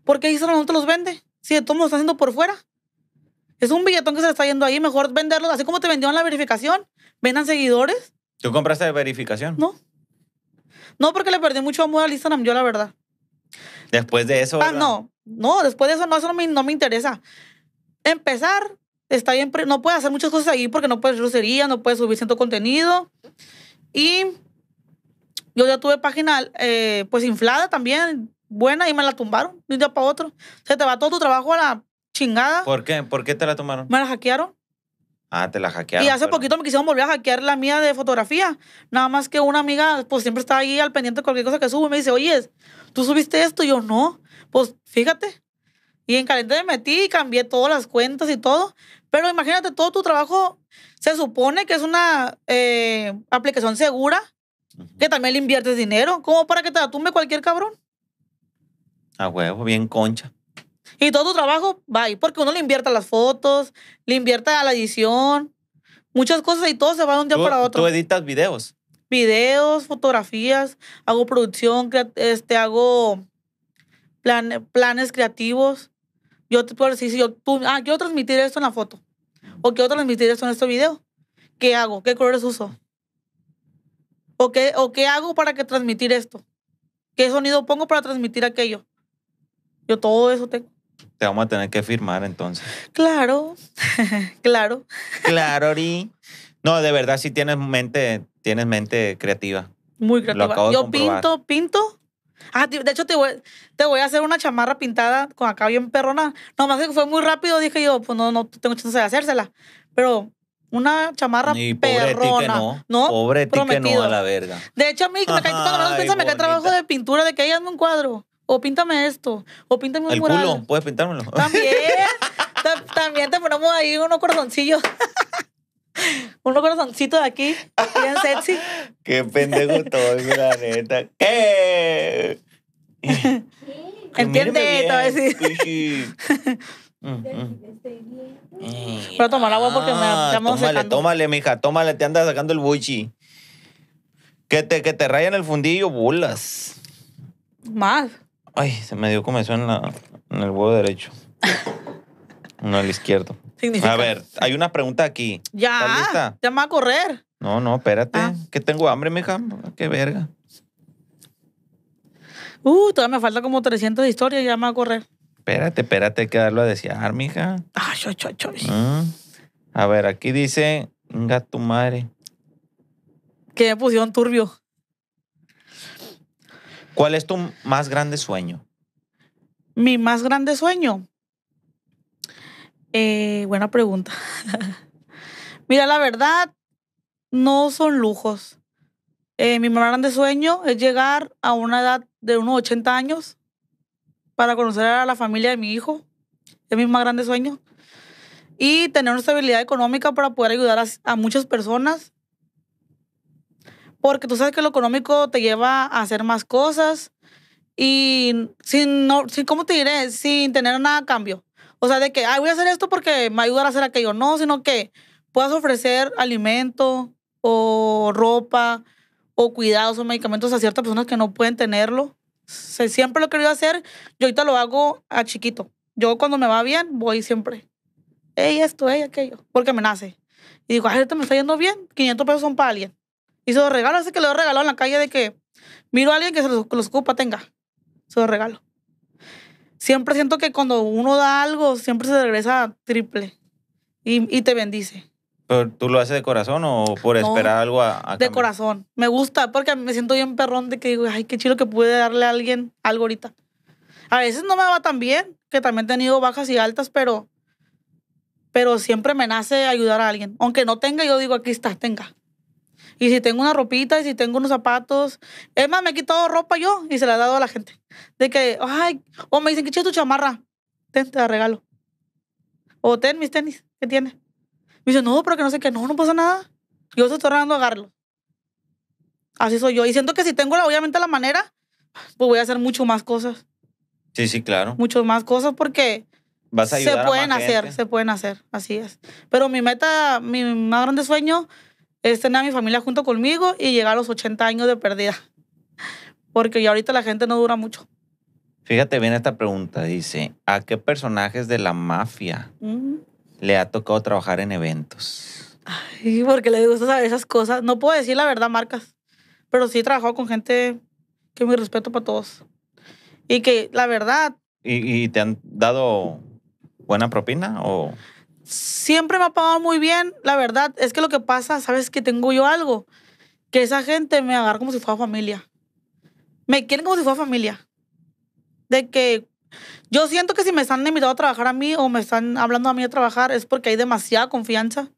porque Instagram no te los vende? Si de lo está haciendo por fuera. Es un billetón que se está yendo ahí. Mejor venderlo, Así como te vendieron la verificación, vendan seguidores. ¿Tú compraste de verificación? No. No, porque le perdí mucho amor al Instagram, yo la verdad. Después de eso. Ah, no. No, después de eso no, eso no me interesa. Empezar está bien, no puede hacer muchas cosas ahí porque no puede grosería, no puede subir cierto contenido. Y yo ya tuve página eh, pues inflada también, buena, y me la tumbaron de un día para otro. Se te va todo tu trabajo a la chingada. ¿Por qué? ¿Por qué te la tomaron? Me la hackearon. Ah, te la hackearon. Y hace poquito me quisieron volver a hackear la mía de fotografía. Nada más que una amiga, pues siempre está ahí al pendiente de cualquier cosa que subo. Y me dice, oye, ¿tú subiste esto? Y yo, no. Pues fíjate. Y en caliente me metí y cambié todas las cuentas y todo. Pero imagínate, todo tu trabajo se supone que es una eh, aplicación segura, que también le inviertes dinero, como para que te la cualquier cabrón. A huevo, bien concha. Y todo tu trabajo va ahí, porque uno le invierta a las fotos, le invierta a la edición, muchas cosas y todo se va de un día para otro. ¿Tú editas videos? Videos, fotografías, hago producción, este, hago planes creativos. Yo te puedo decir, yo, tú, ah, quiero transmitir esto en la foto. ¿O qué transmitir esto en este video? ¿Qué hago? ¿Qué colores uso? ¿O qué, ¿O qué hago para que transmitir esto? ¿Qué sonido pongo para transmitir aquello? Yo todo eso tengo. Te vamos a tener que firmar entonces. Claro, *laughs* claro. Claro, Ori. No, de verdad sí tienes mente, tienes mente creativa. Muy creativa. Yo pinto, pinto Ah, de hecho, te voy, te voy a hacer una chamarra pintada con acá bien perrona. Nomás que fue muy rápido, dije yo, pues no, no tengo chance de hacérsela. Pero una chamarra Ni pobre perrona. no. ¿no? Pobre que no a la verga. De hecho, a mí me cae, cuando menos piensa, me cae trabajo de pintura, de que hazme un cuadro. O píntame esto. O píntame un El mural. culo, puedes pintármelo. También. *laughs* también te ponemos ahí unos cordoncillos. *laughs* Un corazoncito de aquí, bien sexy. *laughs* Qué pendejo todo la neta. *laughs* Entiende esto, a decir. Pero toma la agua porque me ah, estamos Tómale, secando. tómale, mija, tómale, te anda sacando el buchi. Que te, que te rayan el fundillo, bolas. Más. Ay, se me dio comezón en, en el huevo derecho. no, el izquierdo. A ver, hay una pregunta aquí. Ya. Ya me va a correr. No, no, espérate. Ah. Que tengo hambre, mija. Qué verga. Uh, todavía me falta como 300 historias y ya me va a correr. Espérate, espérate, hay que darlo a desear, mija. Ah, A ver, aquí dice, venga tu madre. ¿Qué me pusieron turbio. ¿Cuál es tu más grande sueño? Mi más grande sueño. Eh, buena pregunta. *laughs* Mira, la verdad, no son lujos. Eh, mi más grande sueño es llegar a una edad de unos 80 años para conocer a la familia de mi hijo. Es mi más grande sueño. Y tener una estabilidad económica para poder ayudar a, muchas personas. Porque tú sabes que lo económico te lleva a hacer más cosas y sin, no, sin ¿cómo te diré? Sin tener nada a cambio. O sea, de que, ay, voy a hacer esto porque me ayudará a hacer aquello. No, sino que puedas ofrecer alimento o ropa o cuidados o medicamentos a ciertas personas que no pueden tenerlo. siempre lo he querido hacer. Yo ahorita lo hago a chiquito. Yo cuando me va bien, voy siempre. Ey, esto, ey, aquello. Porque me nace. Y digo, ay, esto me está yendo bien. 500 pesos son para alguien. Y se los regalo, así que le he regalado en la calle de que miro a alguien que se los, ocupa, tenga. Se los regalo siempre siento que cuando uno da algo, siempre se regresa triple y, te bendice. ¿Pero tú lo haces de corazón o por esperar algo a, De corazón. Me gusta porque me siento bien perrón de que digo, ay, qué chido que pude darle a alguien algo ahorita. A veces no me va tan bien, que también he tenido bajas y altas, pero, pero siempre me nace ayudar a alguien. Aunque no tenga, yo digo, aquí está, tenga. Y si tengo una ropita y si tengo unos zapatos. Es más, me he quitado ropa yo y se la he dado a la gente. De que, ay, o me dicen, que es tu chamarra. Ten, te la regalo. O ten mis tenis, ¿qué tiene? Me dice, no, pero que no sé qué, no, no pasa nada. Yo se estoy tratando a agarrarlo. Así soy yo. Y siento que si tengo la obviamente la manera, pues voy a hacer mucho más cosas. Sí, sí, claro. Mucho más cosas porque Vas a se pueden hacer, se pueden hacer, así es. Pero mi meta, mi más grande sueño es tener a mi familia junto conmigo y llegar a los 80 años de pérdida. Porque ya ahorita la gente no dura mucho. Fíjate bien esta pregunta. Dice, ¿a qué personajes de la mafia le ha tocado trabajar en eventos? Ay, porque le gusta saber esas cosas. No puedo decir la verdad, marcas. Pero sí he trabajado con gente que me respeto para todos. Y que la verdad... ¿Y, y te han dado buena propina o...? siempre me ha pagado muy bien. La verdad es que lo que pasa, sabes que tengo yo algo, que esa gente me agarra como si fuera familia. Me quieren como si fuera familia. De que yo siento que si me están invitando a trabajar a mí o me están hablando a mí a trabajar es porque hay demasiada confianza.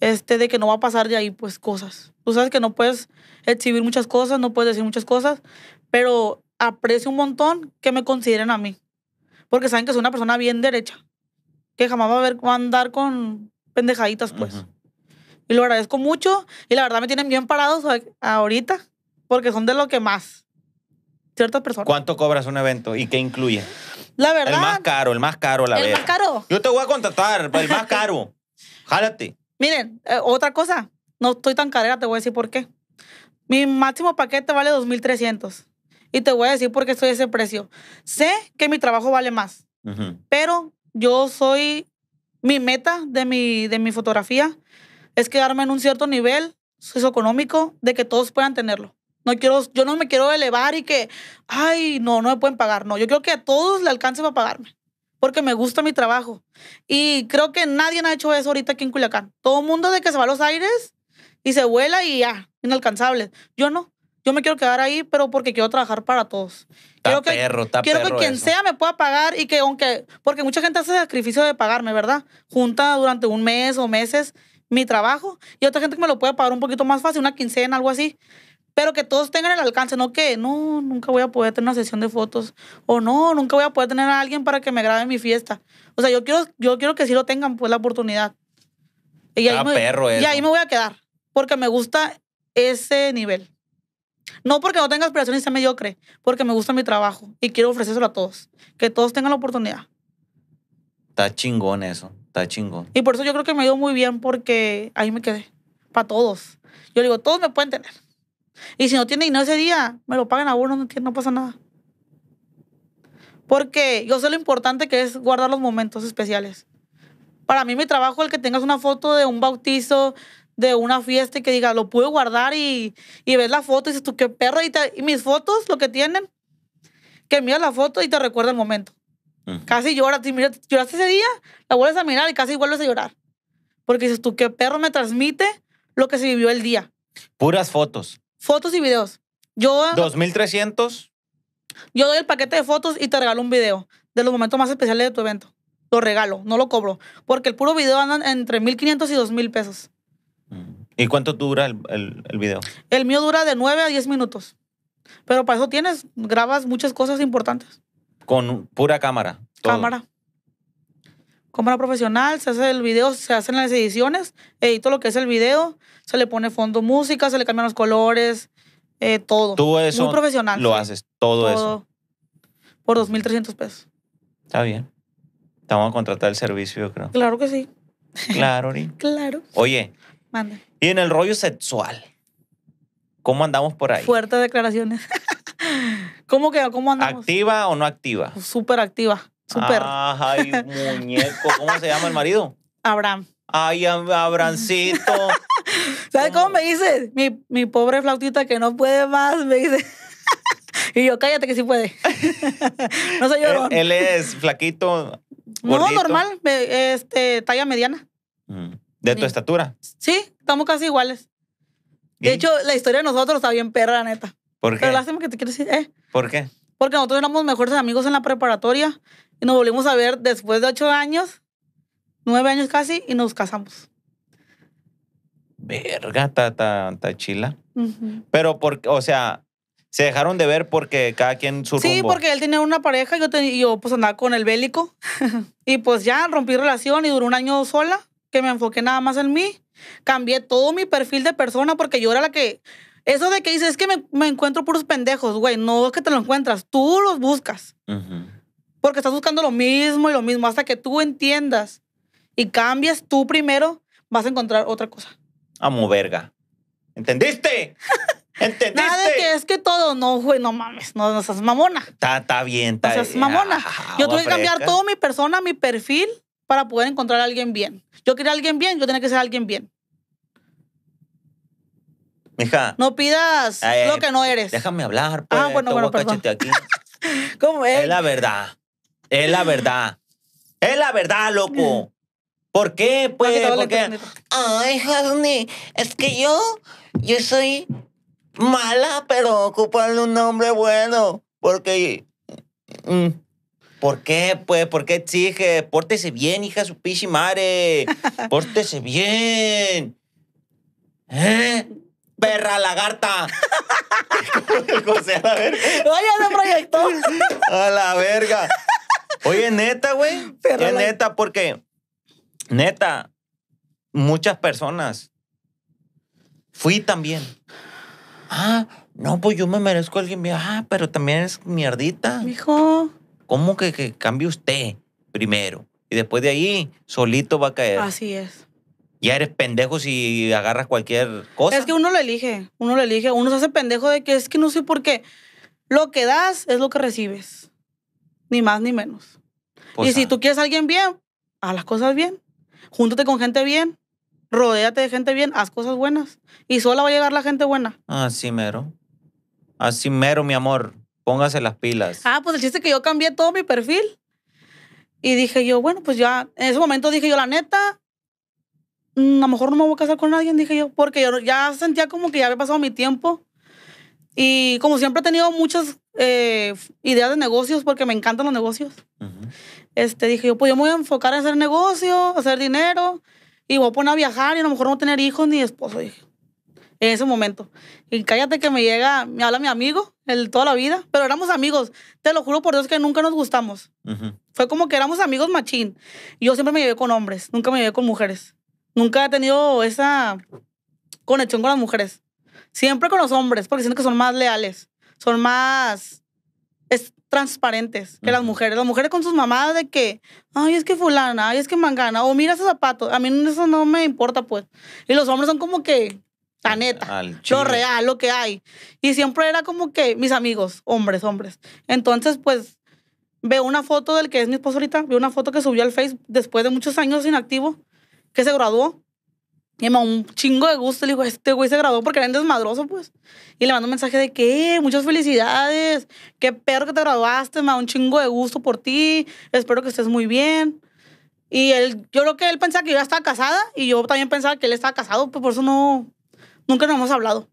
Este, de que no va a pasar de ahí, pues, cosas. Tú sabes que no puedes exhibir muchas cosas, no puedes decir muchas cosas, pero aprecio un montón que me consideren a mí. Porque saben que soy una persona bien derecha que jamás va a, ver, andar con pendejaditas, pues. Y lo agradezco mucho. Y la verdad me tienen bien parados ahorita, porque son de lo que más. Ciertas personas. ¿Cuánto cobras un evento y qué incluye? La verdad. El más caro, el más caro, la verdad. El más caro. Yo te voy a contratar, el más *laughs* caro. Jálate. Miren, eh, otra cosa. No estoy tan carera, te voy a decir por qué. Mi máximo paquete vale 2.300. Y te voy a decir por qué estoy a ese precio. Sé que mi trabajo vale más, pero yo soy, mi meta de mi, de mi fotografía es quedarme en un cierto nivel socioeconómico de que todos puedan tenerlo. No quiero, yo no me quiero elevar y que, ay, no, no me pueden pagar. No, yo quiero que a todos le alcance para pagarme, porque me gusta mi trabajo. Y creo que nadie ha hecho eso ahorita aquí en Culiacán. Todo mundo de que se va a los aires y se vuela y ya, inalcanzable. Yo no, yo me quiero quedar ahí, pero porque quiero trabajar para todos quiero que, perro, quiero que quien sea me pueda pagar y que aunque, porque mucha gente hace sacrificio de pagarme, ¿verdad? Junta durante un mes o meses mi trabajo y otra gente que me lo puede pagar un poquito más fácil, una quincena, algo así. Pero que todos tengan el alcance, no que no, nunca voy a poder tener una sesión de fotos o no, nunca voy a poder tener a alguien para que me grabe mi fiesta. O sea, yo quiero, yo quiero que sí lo tengan, pues la oportunidad. Y ahí, y ahí me voy a quedar, porque me gusta ese nivel. No porque no tenga aspiración y sea mediocre, porque me gusta mi trabajo y quiero ofrecérselo a todos. Que todos tengan la oportunidad. Está chingón eso, está chingón. Y por eso yo creo que me ha ido muy bien porque ahí me quedé, para todos. Yo digo, todos me pueden tener. Y si no tienen dinero ese día, me lo pagan a uno, no, no pasa nada. Porque yo sé lo importante que es guardar los momentos especiales. Para mí mi trabajo, el que tengas una foto de un bautizo, de una fiesta y que diga, lo puedo guardar y, y ves la foto y dices tú, qué perro. Y, mis fotos, lo que tienen, que miras la foto y te recuerda el momento. Casi lloras, si miras, lloraste ese día, la vuelves a mirar y casi vuelves a llorar. Porque dices tú, qué perro me transmite lo que se vivió el día. Puras fotos. Fotos y videos. Yo. 2300. Yo doy el paquete de fotos y te regalo un video de los momentos más especiales de tu evento. Lo regalo, no lo cobro. Porque el puro video anda entre 1500 y 2000 pesos. ¿Y cuánto dura el, el, video? El mío dura de 9 a 10 minutos. Pero para eso tienes, grabas muchas cosas importantes. Con pura cámara. Cámara. Cámara profesional, se hace el video, se hacen las ediciones, edito lo que es el video, se le pone fondo música, se le cambian los colores, eh, todo. Tú eso Lo haces, todo, eso. Por 2.300 pesos. Está bien. Te vamos a contratar el servicio, creo. Claro que sí. Claro, Ori. *laughs* claro. Oye, y en el rollo sexual, ¿cómo andamos por ahí? Fuertes declaraciones. *laughs* ¿Cómo que cómo andamos? ¿Activa o no activa? Súper activa. Súper. Ay, *laughs* muñeco. ¿Cómo se llama el marido? Abraham. Ay, Abrancito. *laughs* ¿Sabes cómo? me dice? Mi, pobre flautita que no puede más, me dice. y yo, cállate que sí puede. no sé yo. Él, es flaquito. No, normal, este, talla mediana. Mm. ¿De tu estatura? Sí, estamos casi iguales. De hecho, la historia de nosotros está bien perra, neta. ¿Por qué? Pero lástima que te quieres decir, ¿eh? ¿Por qué? Porque nosotros éramos mejores amigos en la preparatoria y nos volvimos a ver después de ocho años, nueve años casi, y nos casamos. Verga, ta ta, chila. Pero, por, o sea, se dejaron de ver porque cada quien su Sí, porque él tenía una pareja y yo, yo pues andaba con el bélico. *laughs* y pues ya rompí relación y duró un año sola que me enfoqué nada más en mí. Cambié todo mi perfil de persona porque yo era la que... Eso de que dices, es que me, me encuentro puros pendejos, güey. No es que te lo encuentras, tú los buscas. Porque estás buscando lo mismo y lo mismo. Hasta que tú entiendas y cambias tú primero, vas a encontrar otra cosa. Amo verga. ¿Entendiste? *laughs* ¿Entendiste? Nada de que es que todo, no, güey, no mames, no, no seas mamona. Está, bien, está bien. No mamona. Ah, yo tuve que cambiar todo mi persona, mi perfil, para poder encontrar a alguien bien. Yo quiero a alguien bien, yo tengo que ser alguien bien. Mija. No pidas lo que no eres. Déjame hablar, pues. Ah, bueno, bueno, *laughs* ¿Cómo es? Es la verdad. Es la verdad. Es la verdad, loco. ¿Por qué? Pues, porque... Ay, Jasni, es que yo, yo soy mala, pero ocuparle un nombre bueno. Porque... Mm, ¿Por qué, pues? ¿Por qué exige? Pórtese bien, hija su madre. *laughs* Pórtese bien. ¿Eh? Perra lagarta. José, *laughs* a la verga. Oye, proyector. *laughs* a la verga. Oye, neta, güey. neta, porque, neta, muchas personas. Fui también. Ah, no, pues yo me merezco a alguien Ah, pero también es mierdita. Hijo. ¿Cómo que, que cambie usted primero? Y después de ahí, solito va a caer. Así es. Ya eres pendejo si agarras cualquier cosa. Es que uno lo elige, uno lo elige, uno se hace pendejo de que es que no sé por qué. Lo que das es lo que recibes, ni más ni menos. Pues y si ah. tú quieres a alguien bien, haz las cosas bien, júntate con gente bien, rodéate de gente bien, haz cosas buenas y sola va a llegar la gente buena. Así mero, así mero, mi amor. Póngase las pilas. Ah, pues el chiste que yo cambié todo mi perfil. Y dije yo, bueno, pues ya, en ese momento dije yo, la neta, mm, a lo mejor no me voy a casar con nadie, dije yo, porque yo ya sentía como que ya había pasado mi tiempo. Y como siempre he tenido muchas eh, ideas de negocios, porque me encantan los negocios, este, dije yo, pues yo me voy a enfocar en hacer negocio, hacer dinero, y voy a poner a viajar y a lo mejor no tener hijos ni esposo, dije en ese momento. Y cállate que me llega, me habla mi amigo, el toda la vida, pero éramos amigos. Te lo juro por Dios que nunca nos gustamos. Fue como que éramos amigos machín. Yo siempre me llevé con hombres, nunca me llevé con mujeres. Nunca he tenido esa conexión con las mujeres. Siempre con los hombres, porque siento que son más leales, son más es, transparentes que las mujeres. Las mujeres con sus mamás de que, ay, es que fulana, ay, es que mangana, o mira esos zapatos. A mí eso no me importa, pues. Y los hombres son como que, la neta. Lo real, lo que hay. Y siempre era como que mis amigos, hombres, hombres. Entonces, pues, veo una foto del que es mi esposo ahorita, veo una foto que subió al Face después de muchos años inactivo, que se graduó. Y me un chingo de gusto. Le digo, este güey se graduó porque era desmadroso, pues. Y le mando un mensaje de que, eh, muchas felicidades. Qué perro que te graduaste. Me da un chingo de gusto por ti. Espero que estés muy bien. Y él, yo creo que él pensaba que yo ya estaba casada. Y yo también pensaba que él estaba casado. Pues por eso no, Nunca nos hemos hablado.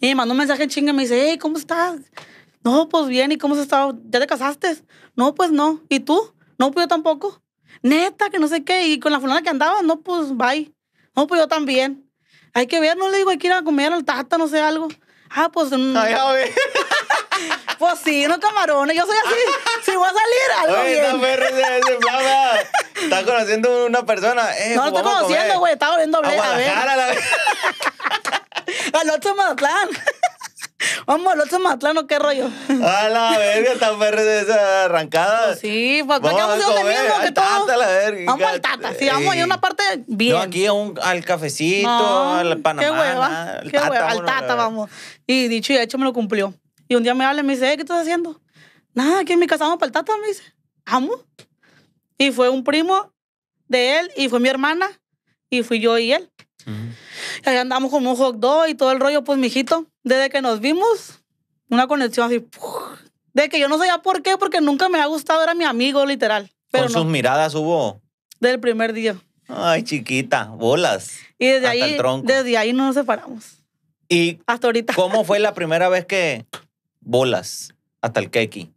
Y me mandó un mensaje chingue. chinga y me dice, hey, ¿cómo estás? No, pues bien, ¿y cómo has estado? ¿Ya te casaste? No, pues no. ¿Y tú? No, pues yo tampoco. Neta, que no sé qué. Y con la fulana que andaba, no, pues bye. No, pues yo también. Hay que ver, no le digo, hay que ir a comer al tata, no sé algo. Ah, pues. No. Mm, *laughs* pues sí, unos camarones. Yo soy así. si voy a salir, *laughs* algo Oye, bien. Perra, ese, está conociendo una persona. Eh, no lo pues estoy conociendo, güey. Está viendo a, a ver. *laughs* *laughs* al otro Mazatlán. *laughs* Vamos al otro Mazatlán, ¿o qué rollo? A la verga, *laughs* tan verde de esa arrancada. Pues sí, pues, pues vamos a Vamos al Tata, sí, vamos a ir a una parte bien. yo aquí un, al cafecito, al Panamá. Qué hueva, al tata, hueva, al Tata vamos. Y dicho y hecho me lo cumplió. Y un día me habla y me dice, eh, ¿qué estás haciendo? Nada, aquí en mi casa vamos para el Tata, me dice. ¿Vamos? Y fue un primo de él, y fue mi hermana, y fui yo y él. Y ahí andamos como un hot dog y todo el rollo, pues, mijito. Desde que nos vimos, una conexión así. De que yo no sabía por qué, porque nunca me ha gustado, era mi amigo, literal. Con sus miradas hubo. Del primer día. Ay, chiquita, bolas. Y desde ahí, desde ahí nos separamos. ¿Y hasta ahorita? ¿Cómo fue la primera vez que bolas hasta el keki?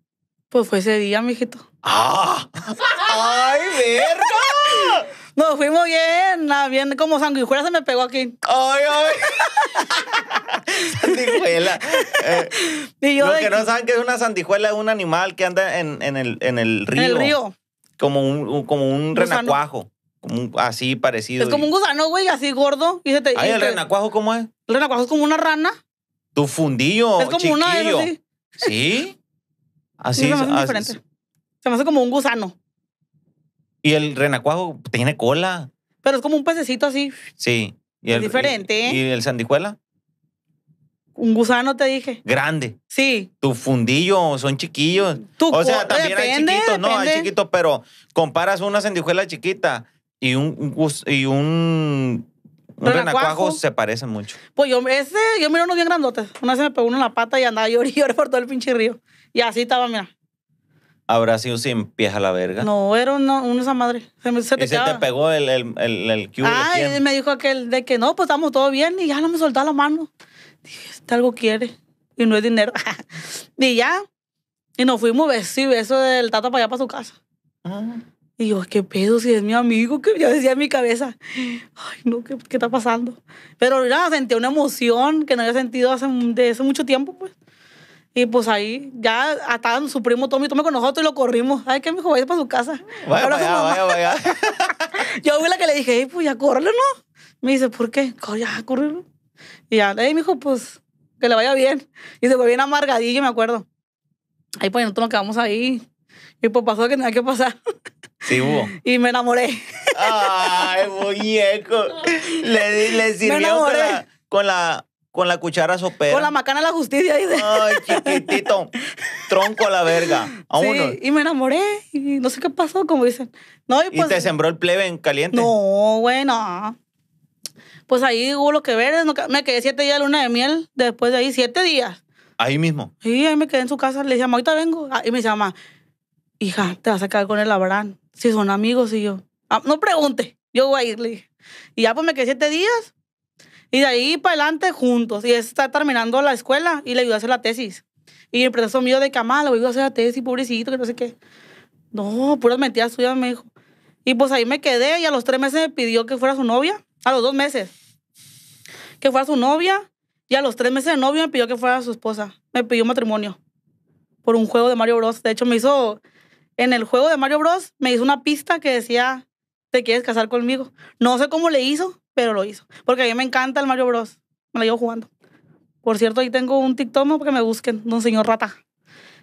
Pues fue ese día, mijito. ¡Ah! *laughs* ¡Ay, verga! Nos fuimos bien, bien como sanguijuela se me pegó aquí. ¡Ay, ay! *laughs* sandijuela. yo los que no saben que es una sandijuela es un animal que anda en, en, el, en el río. En el río. Como un, como un renacuajo. así parecido. Es como un gusano, güey, así gordo. Y ay, ¿el renacuajo cómo es? El renacuajo es como una rana. Tu fundillo, Es como chiquillo. una, sí. Así, así. Se me hace como un gusano. Y el renacuajo tiene cola. Pero es como un pececito así. Sí. es diferente, ¿eh? ¿Y el sandijuela? Un gusano, te dije. Grande. Sí. Tu fundillo, son chiquillos. Tú. o sea, también hay chiquitos, no, hay chiquitos, pero comparas una sandijuela chiquita y un, y un, se parecen mucho. Pues yo, ese, yo miro unos bien grandotes. Una vez se me pegó uno en la pata y andaba llorando *laughs* por todo el pinche río. Y así estaba, mira habrá sido sin pies a la verga. No, era una, esa madre. ¿Y se te pegó el, el, el, el Ah, y me dijo aquel de que no, pues estamos todo bien y ya no me soltaba la mano. Dije, este algo quiere y no es dinero. *laughs* y ya. Y nos fuimos beso y eso del tata para allá para su casa. Ah. Y yo, ¿qué pedo si es mi amigo? Que yo decía en mi cabeza, ay, no, ¿qué, qué está pasando? Pero mira, sentí una emoción que no había sentido hace, de hace mucho tiempo, pues. Y pues ahí ya ataban su primo Tommy, Tommy con nosotros y lo corrimos. Ay, que mi hijo vaya para su casa. Vaya, vaya, vaya, *laughs* Yo fui la que le dije, Ey, pues ya córrelo, ¿no? Me dice, ¿por qué? Ya, córrelo. Y ya, mi hijo, pues que le vaya bien. Y se fue bien amargadillo, me acuerdo. Ahí pues nosotros nos quedamos ahí. Y pues pasó lo que tenía que pasar. Sí, hubo. *laughs* Y me enamoré. Ay, muñeco. Le, *laughs* sirvió con la con la cuchara sopera. Con la macana la justicia, dice. Ay, chiquitito. *laughs* Tronco a la verga. Y me enamoré y no sé qué pasó, como dicen. No, y, pues, ¿Y te sembró el plebe en caliente? No, bueno. Pues ahí hubo lo que ver. Me quedé siete días de luna de miel. Después de ahí, siete días. ¿Ahí mismo? Sí, ahí me quedé en su casa. Le decía, ahorita vengo. Ah, y me llama, hija, te vas a quedar con el Abraham. Si son amigos y yo. Ah, no pregunte. Yo voy a irle. Y ya pues me quedé siete días. Y de ahí para adelante juntos. Y está terminando la escuela y le ayudó a hacer la tesis. Y el profesor mío de cama, le voy a hacer la tesis, pobrecito, que no sé qué. No, puras mentiras suyas, me dijo. Y pues ahí me quedé y a los tres meses me pidió que fuera su novia. A los dos meses. Que fuera su novia. Y a los tres meses de novio me pidió que fuera su esposa. Me pidió matrimonio. Por un juego de Mario Bros. De hecho, me hizo. En el juego de Mario Bros. me hizo una pista que decía: ¿Te quieres casar conmigo? No sé cómo le hizo, pero lo hizo. Porque a mí me encanta el Mario Bros. Me lo llevo jugando. Por cierto, ahí tengo un TikTok para que me busquen, Don Señor Rata.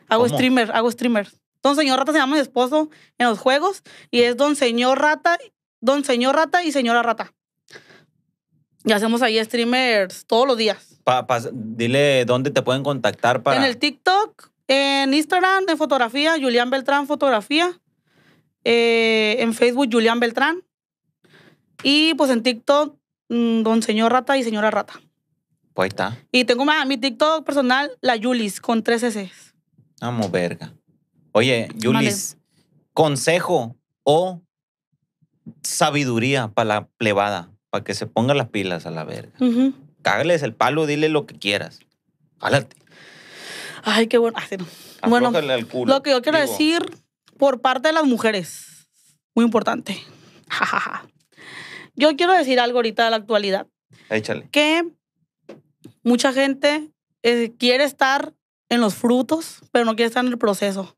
Hago streamer, hago streamer. Don Señor Rata se llama mi esposo en los juegos y es Don Señor Rata, Don Señor Rata y Señora Rata. Y hacemos ahí streamers todos los días. Pa, dile dónde te pueden contactar para. En el TikTok, en Instagram, en fotografía, Julián Beltrán Fotografía. Eh, en Facebook, Julián Beltrán. Y pues en TikTok, mm, don señor rata y señora rata. Pues ahí está. Y tengo mi TikTok personal, la Yulis, con tres S. amo verga. Oye, Yulis, consejo o sabiduría para la plebada, para que se pongan las pilas a la verga. Cágales el palo, dile lo que quieras. Jálate. Ay, qué bueno. Ah, bueno, lo que yo quiero decir por parte de las mujeres, muy importante. *laughs* Ja, ja, ja. Yo quiero decir algo ahorita de la actualidad. Échale. Que mucha gente eh, quiere estar en los frutos, pero no quiere estar en el proceso.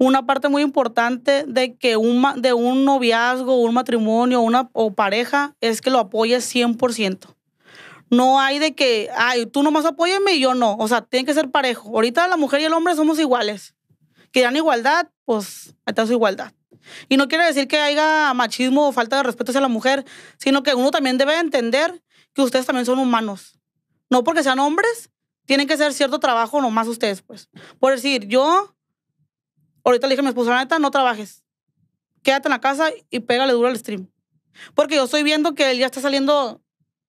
Una parte muy importante de que un, de un noviazgo, un matrimonio una, o pareja es que lo apoyes 100%. No hay de que, ay, tú nomás apóyame y yo no. O sea, tiene que ser parejo. Ahorita la mujer y el hombre somos iguales. Que igualdad, pues ahí está su igualdad. Y no quiere decir que haya machismo o falta de respeto hacia la mujer, sino que uno también debe entender que ustedes también son humanos. No porque sean hombres, tienen que hacer cierto trabajo nomás ustedes, pues. Por decir, yo ahorita le dije a mi esposa, no trabajes. Quédate en la casa y pégale duro al stream. Porque yo estoy viendo que él ya está saliendo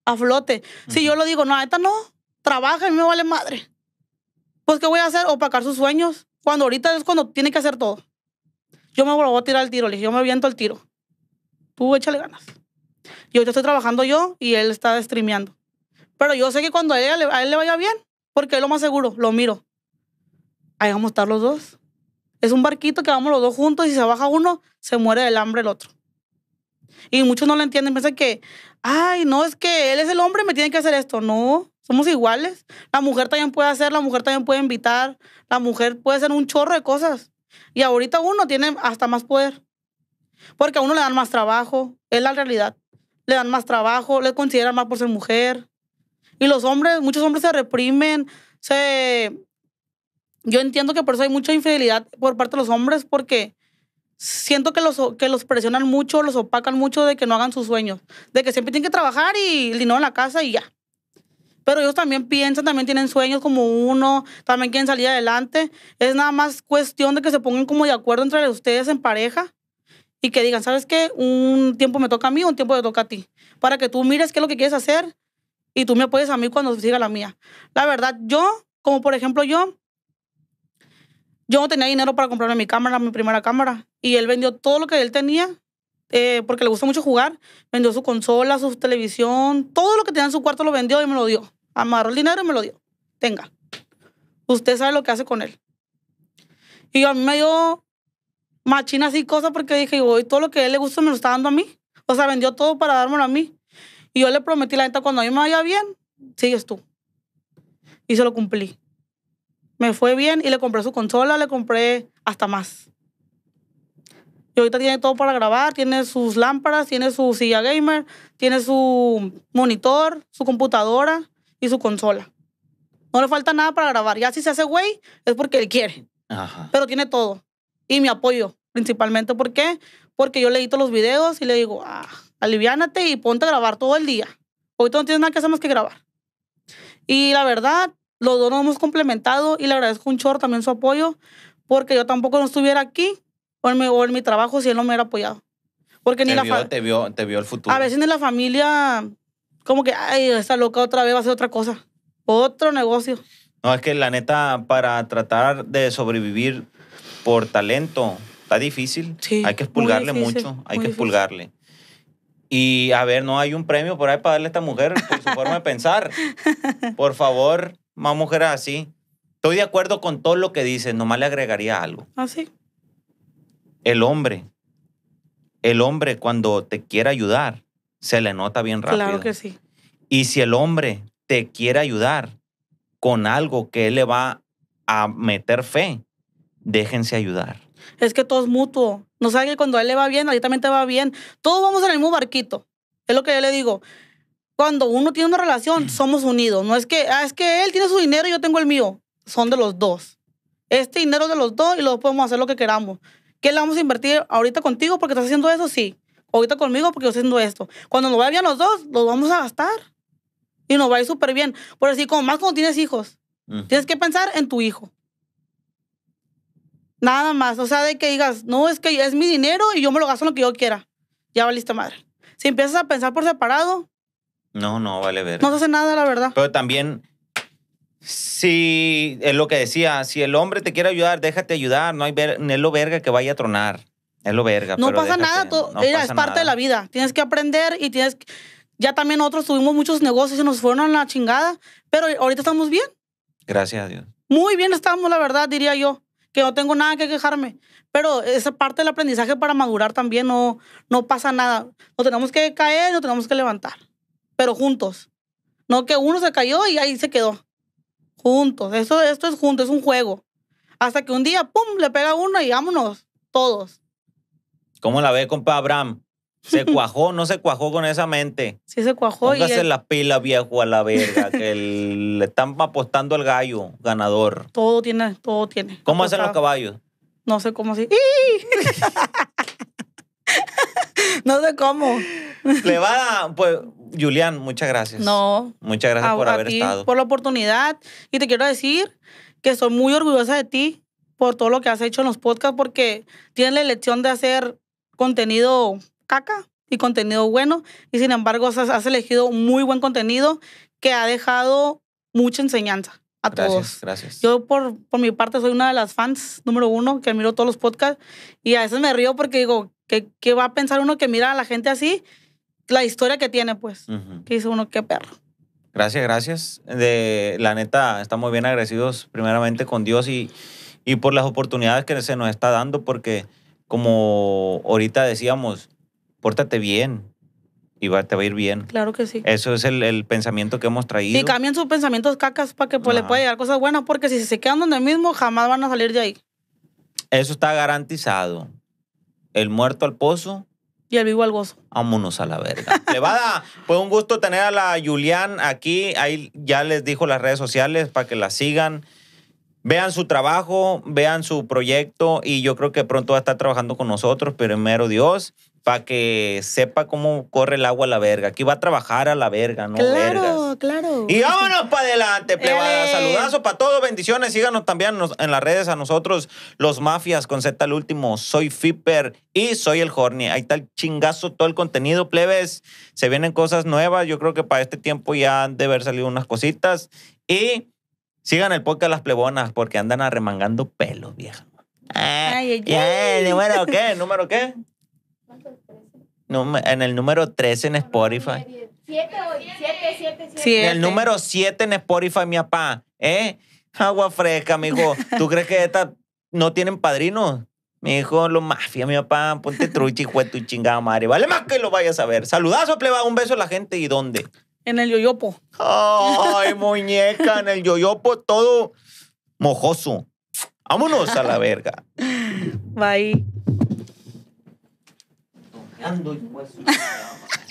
a flote. Si yo lo digo, no, la no, trabaja y me vale madre. Pues, ¿qué voy a hacer? Opacar sus sueños. Cuando ahorita es cuando tiene que hacer todo yo me voy a tirar el tiro, le dije, yo me aviento el tiro. Tú échale ganas. Yo, yo estoy trabajando yo y él está streameando. Pero yo sé que cuando a él, a él le vaya bien, porque es lo más seguro, lo miro. Ahí vamos a estar los dos. Es un barquito que vamos los dos juntos y si se baja uno, se muere del hambre el otro. Y muchos no lo entienden, piensan que, ay, no, es que él es el hombre, me tiene que hacer esto. No, somos iguales. La mujer también puede hacer, la mujer también puede invitar, la mujer puede hacer un chorro de cosas. Y ahorita uno tiene hasta más poder. Porque a uno le dan más trabajo, es la realidad. Le dan más trabajo, le consideran más por ser mujer. Y los hombres, muchos hombres se reprimen, se... Yo entiendo que por eso hay mucha infidelidad por parte de los hombres porque siento que los, que los presionan mucho, los opacan mucho de que no hagan sus sueños, de que siempre tienen que trabajar y dinero en la casa y ya pero ellos también piensan, también tienen sueños como uno, también quieren salir adelante. Es nada más cuestión de que se pongan como de acuerdo entre ustedes en pareja y que digan, ¿sabes qué? Un tiempo me toca a mí, un tiempo te toca a ti. Para que tú mires qué es lo que quieres hacer y tú me apoyes a mí cuando siga la mía. La verdad, yo, como por ejemplo yo, yo no tenía dinero para comprarme mi cámara, mi primera cámara. Y él vendió todo lo que él tenía, eh, porque le gusta mucho jugar. Vendió su consola, su televisión, todo lo que tenía en su cuarto lo vendió y me lo dio. Amarró el dinero y me lo dio. Tenga. Usted sabe lo que hace con él. Y a mí me dio machinas y cosas porque dije, hoy todo lo que a él le gusta me lo está dando a mí. O sea, vendió todo para dármelo a mí. Y yo le prometí la neta, cuando a mí me vaya bien, sigues tú. Y se lo cumplí. Me fue bien y le compré su consola, le compré hasta más. Y ahorita tiene todo para grabar, tiene sus lámparas, tiene su silla gamer, tiene su monitor, su computadora y su consola. No le falta nada para grabar. Ya si se hace güey, es porque él quiere. Pero tiene todo. Y mi apoyo, principalmente. ¿Por Porque yo le edito los videos y le digo, ah, aliviánate y ponte a grabar todo el día. hoy no tienes nada que hacer más que grabar. Y la verdad, los dos nos hemos complementado y le agradezco un chorro también su apoyo, porque yo tampoco no estuviera aquí o en mi, mi trabajo si él no me hubiera apoyado. Porque ni la familia... te vio el futuro. A veces ni la familia como que, ay, esa loca otra vez va a hacer otra cosa, otro negocio. No, es que la neta, para tratar de sobrevivir por talento, está difícil. Sí, hay que expulgarle mucho, hay que expulgarle. Y a ver, no hay un premio por ahí para darle a esta mujer por su forma de pensar. *laughs* Por favor, más mujeres así. Estoy de acuerdo con todo lo que dices, nomás le agregaría algo. Ah, sí. El hombre, el hombre cuando te quiere ayudar, se le nota bien rápido. Claro que sí. Y si el hombre te quiere ayudar con algo que él le va a meter fe, déjense ayudar. Es que todo es mutuo. No sabe que cuando a él le va bien, a ti también te va bien. Todos vamos en el mismo barquito. Es lo que yo le digo. Cuando uno tiene una relación, somos unidos. No es que, ah, es que él tiene su dinero y yo tengo el mío. Son de los dos. Este dinero de los dos y lo podemos hacer lo que queramos. ¿Qué le vamos a invertir ahorita contigo porque estás haciendo eso? Sí ahorita conmigo porque yo estoy haciendo esto. Cuando nos vaya bien los dos, los vamos a gastar. Y nos va a ir súper bien. Por así, como más cuando tienes hijos, tienes que pensar en tu hijo. Nada más. O sea, de que digas, no, es que es mi dinero y yo me lo gasto en lo que yo quiera. Ya valiste madre. Si empiezas a pensar por separado. No, no, vale ver. No se hace nada, la verdad. Pero también, si es lo que decía, si el hombre te quiere ayudar, déjate ayudar. No hay ver, lo verga que vaya a tronar. Es lo verga. No pasa nada. es parte de la vida. Tienes que aprender y tienes Ya también otros tuvimos muchos negocios y nos fueron a la chingada, pero ahorita estamos bien. Gracias a Dios. Muy bien estamos, la verdad, diría yo, que no tengo nada que quejarme. Pero esa parte del aprendizaje para madurar también no, no pasa nada. No tenemos que caer, no tenemos que levantar, pero juntos. No que uno se cayó y ahí se quedó. Juntos, eso, esto es junto, es un juego. Hasta que un día, ¡pum!, le pega uno y vámonos, todos. ¿Cómo la ve, compadre Abraham? ¿Se *laughs* cuajó no se cuajó con esa mente? Sí, se cuajó. Póngase y pila las pilas, viejo, a la verga, que le están apostando al gallo ganador. Todo tiene, todo tiene. ¿Cómo hacen los caballos? No sé cómo así. *laughs* no sé cómo. Le va a... Pues, Julián, muchas gracias. No. Muchas gracias por haber estado. Por la oportunidad. Y te quiero decir que soy muy orgullosa de ti por todo lo que has hecho en los podcasts porque tienes la elección de hacer contenido caca y contenido bueno. Y sin embargo, has, elegido muy buen contenido que ha dejado mucha enseñanza a todos. Gracias. gracias. Yo, por, por mi parte, soy una de las fans número uno que miro todos los podcasts y a veces me río porque digo, ¿qué, qué va a pensar uno que mira a la gente así? La historia que tiene, pues. Que dice uno, qué perro. Gracias, gracias. De, la neta, estamos bien agradecidos primeramente con Dios y, y por las oportunidades que se nos está dando porque como ahorita decíamos, pórtate bien y te va a ir bien. Claro que sí. Eso es el, pensamiento que hemos traído. Y cambien sus pensamientos cacas para que pues, le pueda llegar cosas buenas, porque si se quedan donde mismo, jamás van a salir de ahí. Eso está garantizado. El muerto al pozo. Y el vivo al gozo. Vámonos a la verga. *laughs* Levada, fue un gusto tener a la Julián aquí. Ahí ya les dijo las redes sociales para que la sigan. Vean su trabajo, vean su proyecto y yo creo que pronto va a estar trabajando con nosotros, pero mero Dios, para que sepa cómo corre el agua a la verga. Aquí va a trabajar a la verga, ¿no? Claro, Vergas. claro. Y vámonos para adelante, plebada. Saludazo para todos, bendiciones. Síganos también en las redes a nosotros, los mafias con Z al último. Soy Fipper y soy el Horny. Ahí está el chingazo, todo el contenido, plebes. Se vienen cosas nuevas. Yo creo que para este tiempo ya han de haber salido unas cositas. Y Sigan el podcast Las Plebonas porque andan arremangando pelos, vieja. Ah, ay, ay, ay. ¿Número qué? ¿Número qué? en el número 13 en Spotify. 7 7, 7, En el número 7 en Spotify, mi papá. ¿Eh? Agua fresca, mijo. ¿Tú crees que estas no tienen padrinos? Mi hijo, lo mafia, mi papá, ponte y juez tu chingada madre. Vale más que lo vayas a ver. Saludazo, pleba, un beso a la gente y dónde en el yoyopo. Ay, *laughs* muñeca, en el yoyopo todo mojoso. Vámonos a la verga. Bye. *laughs*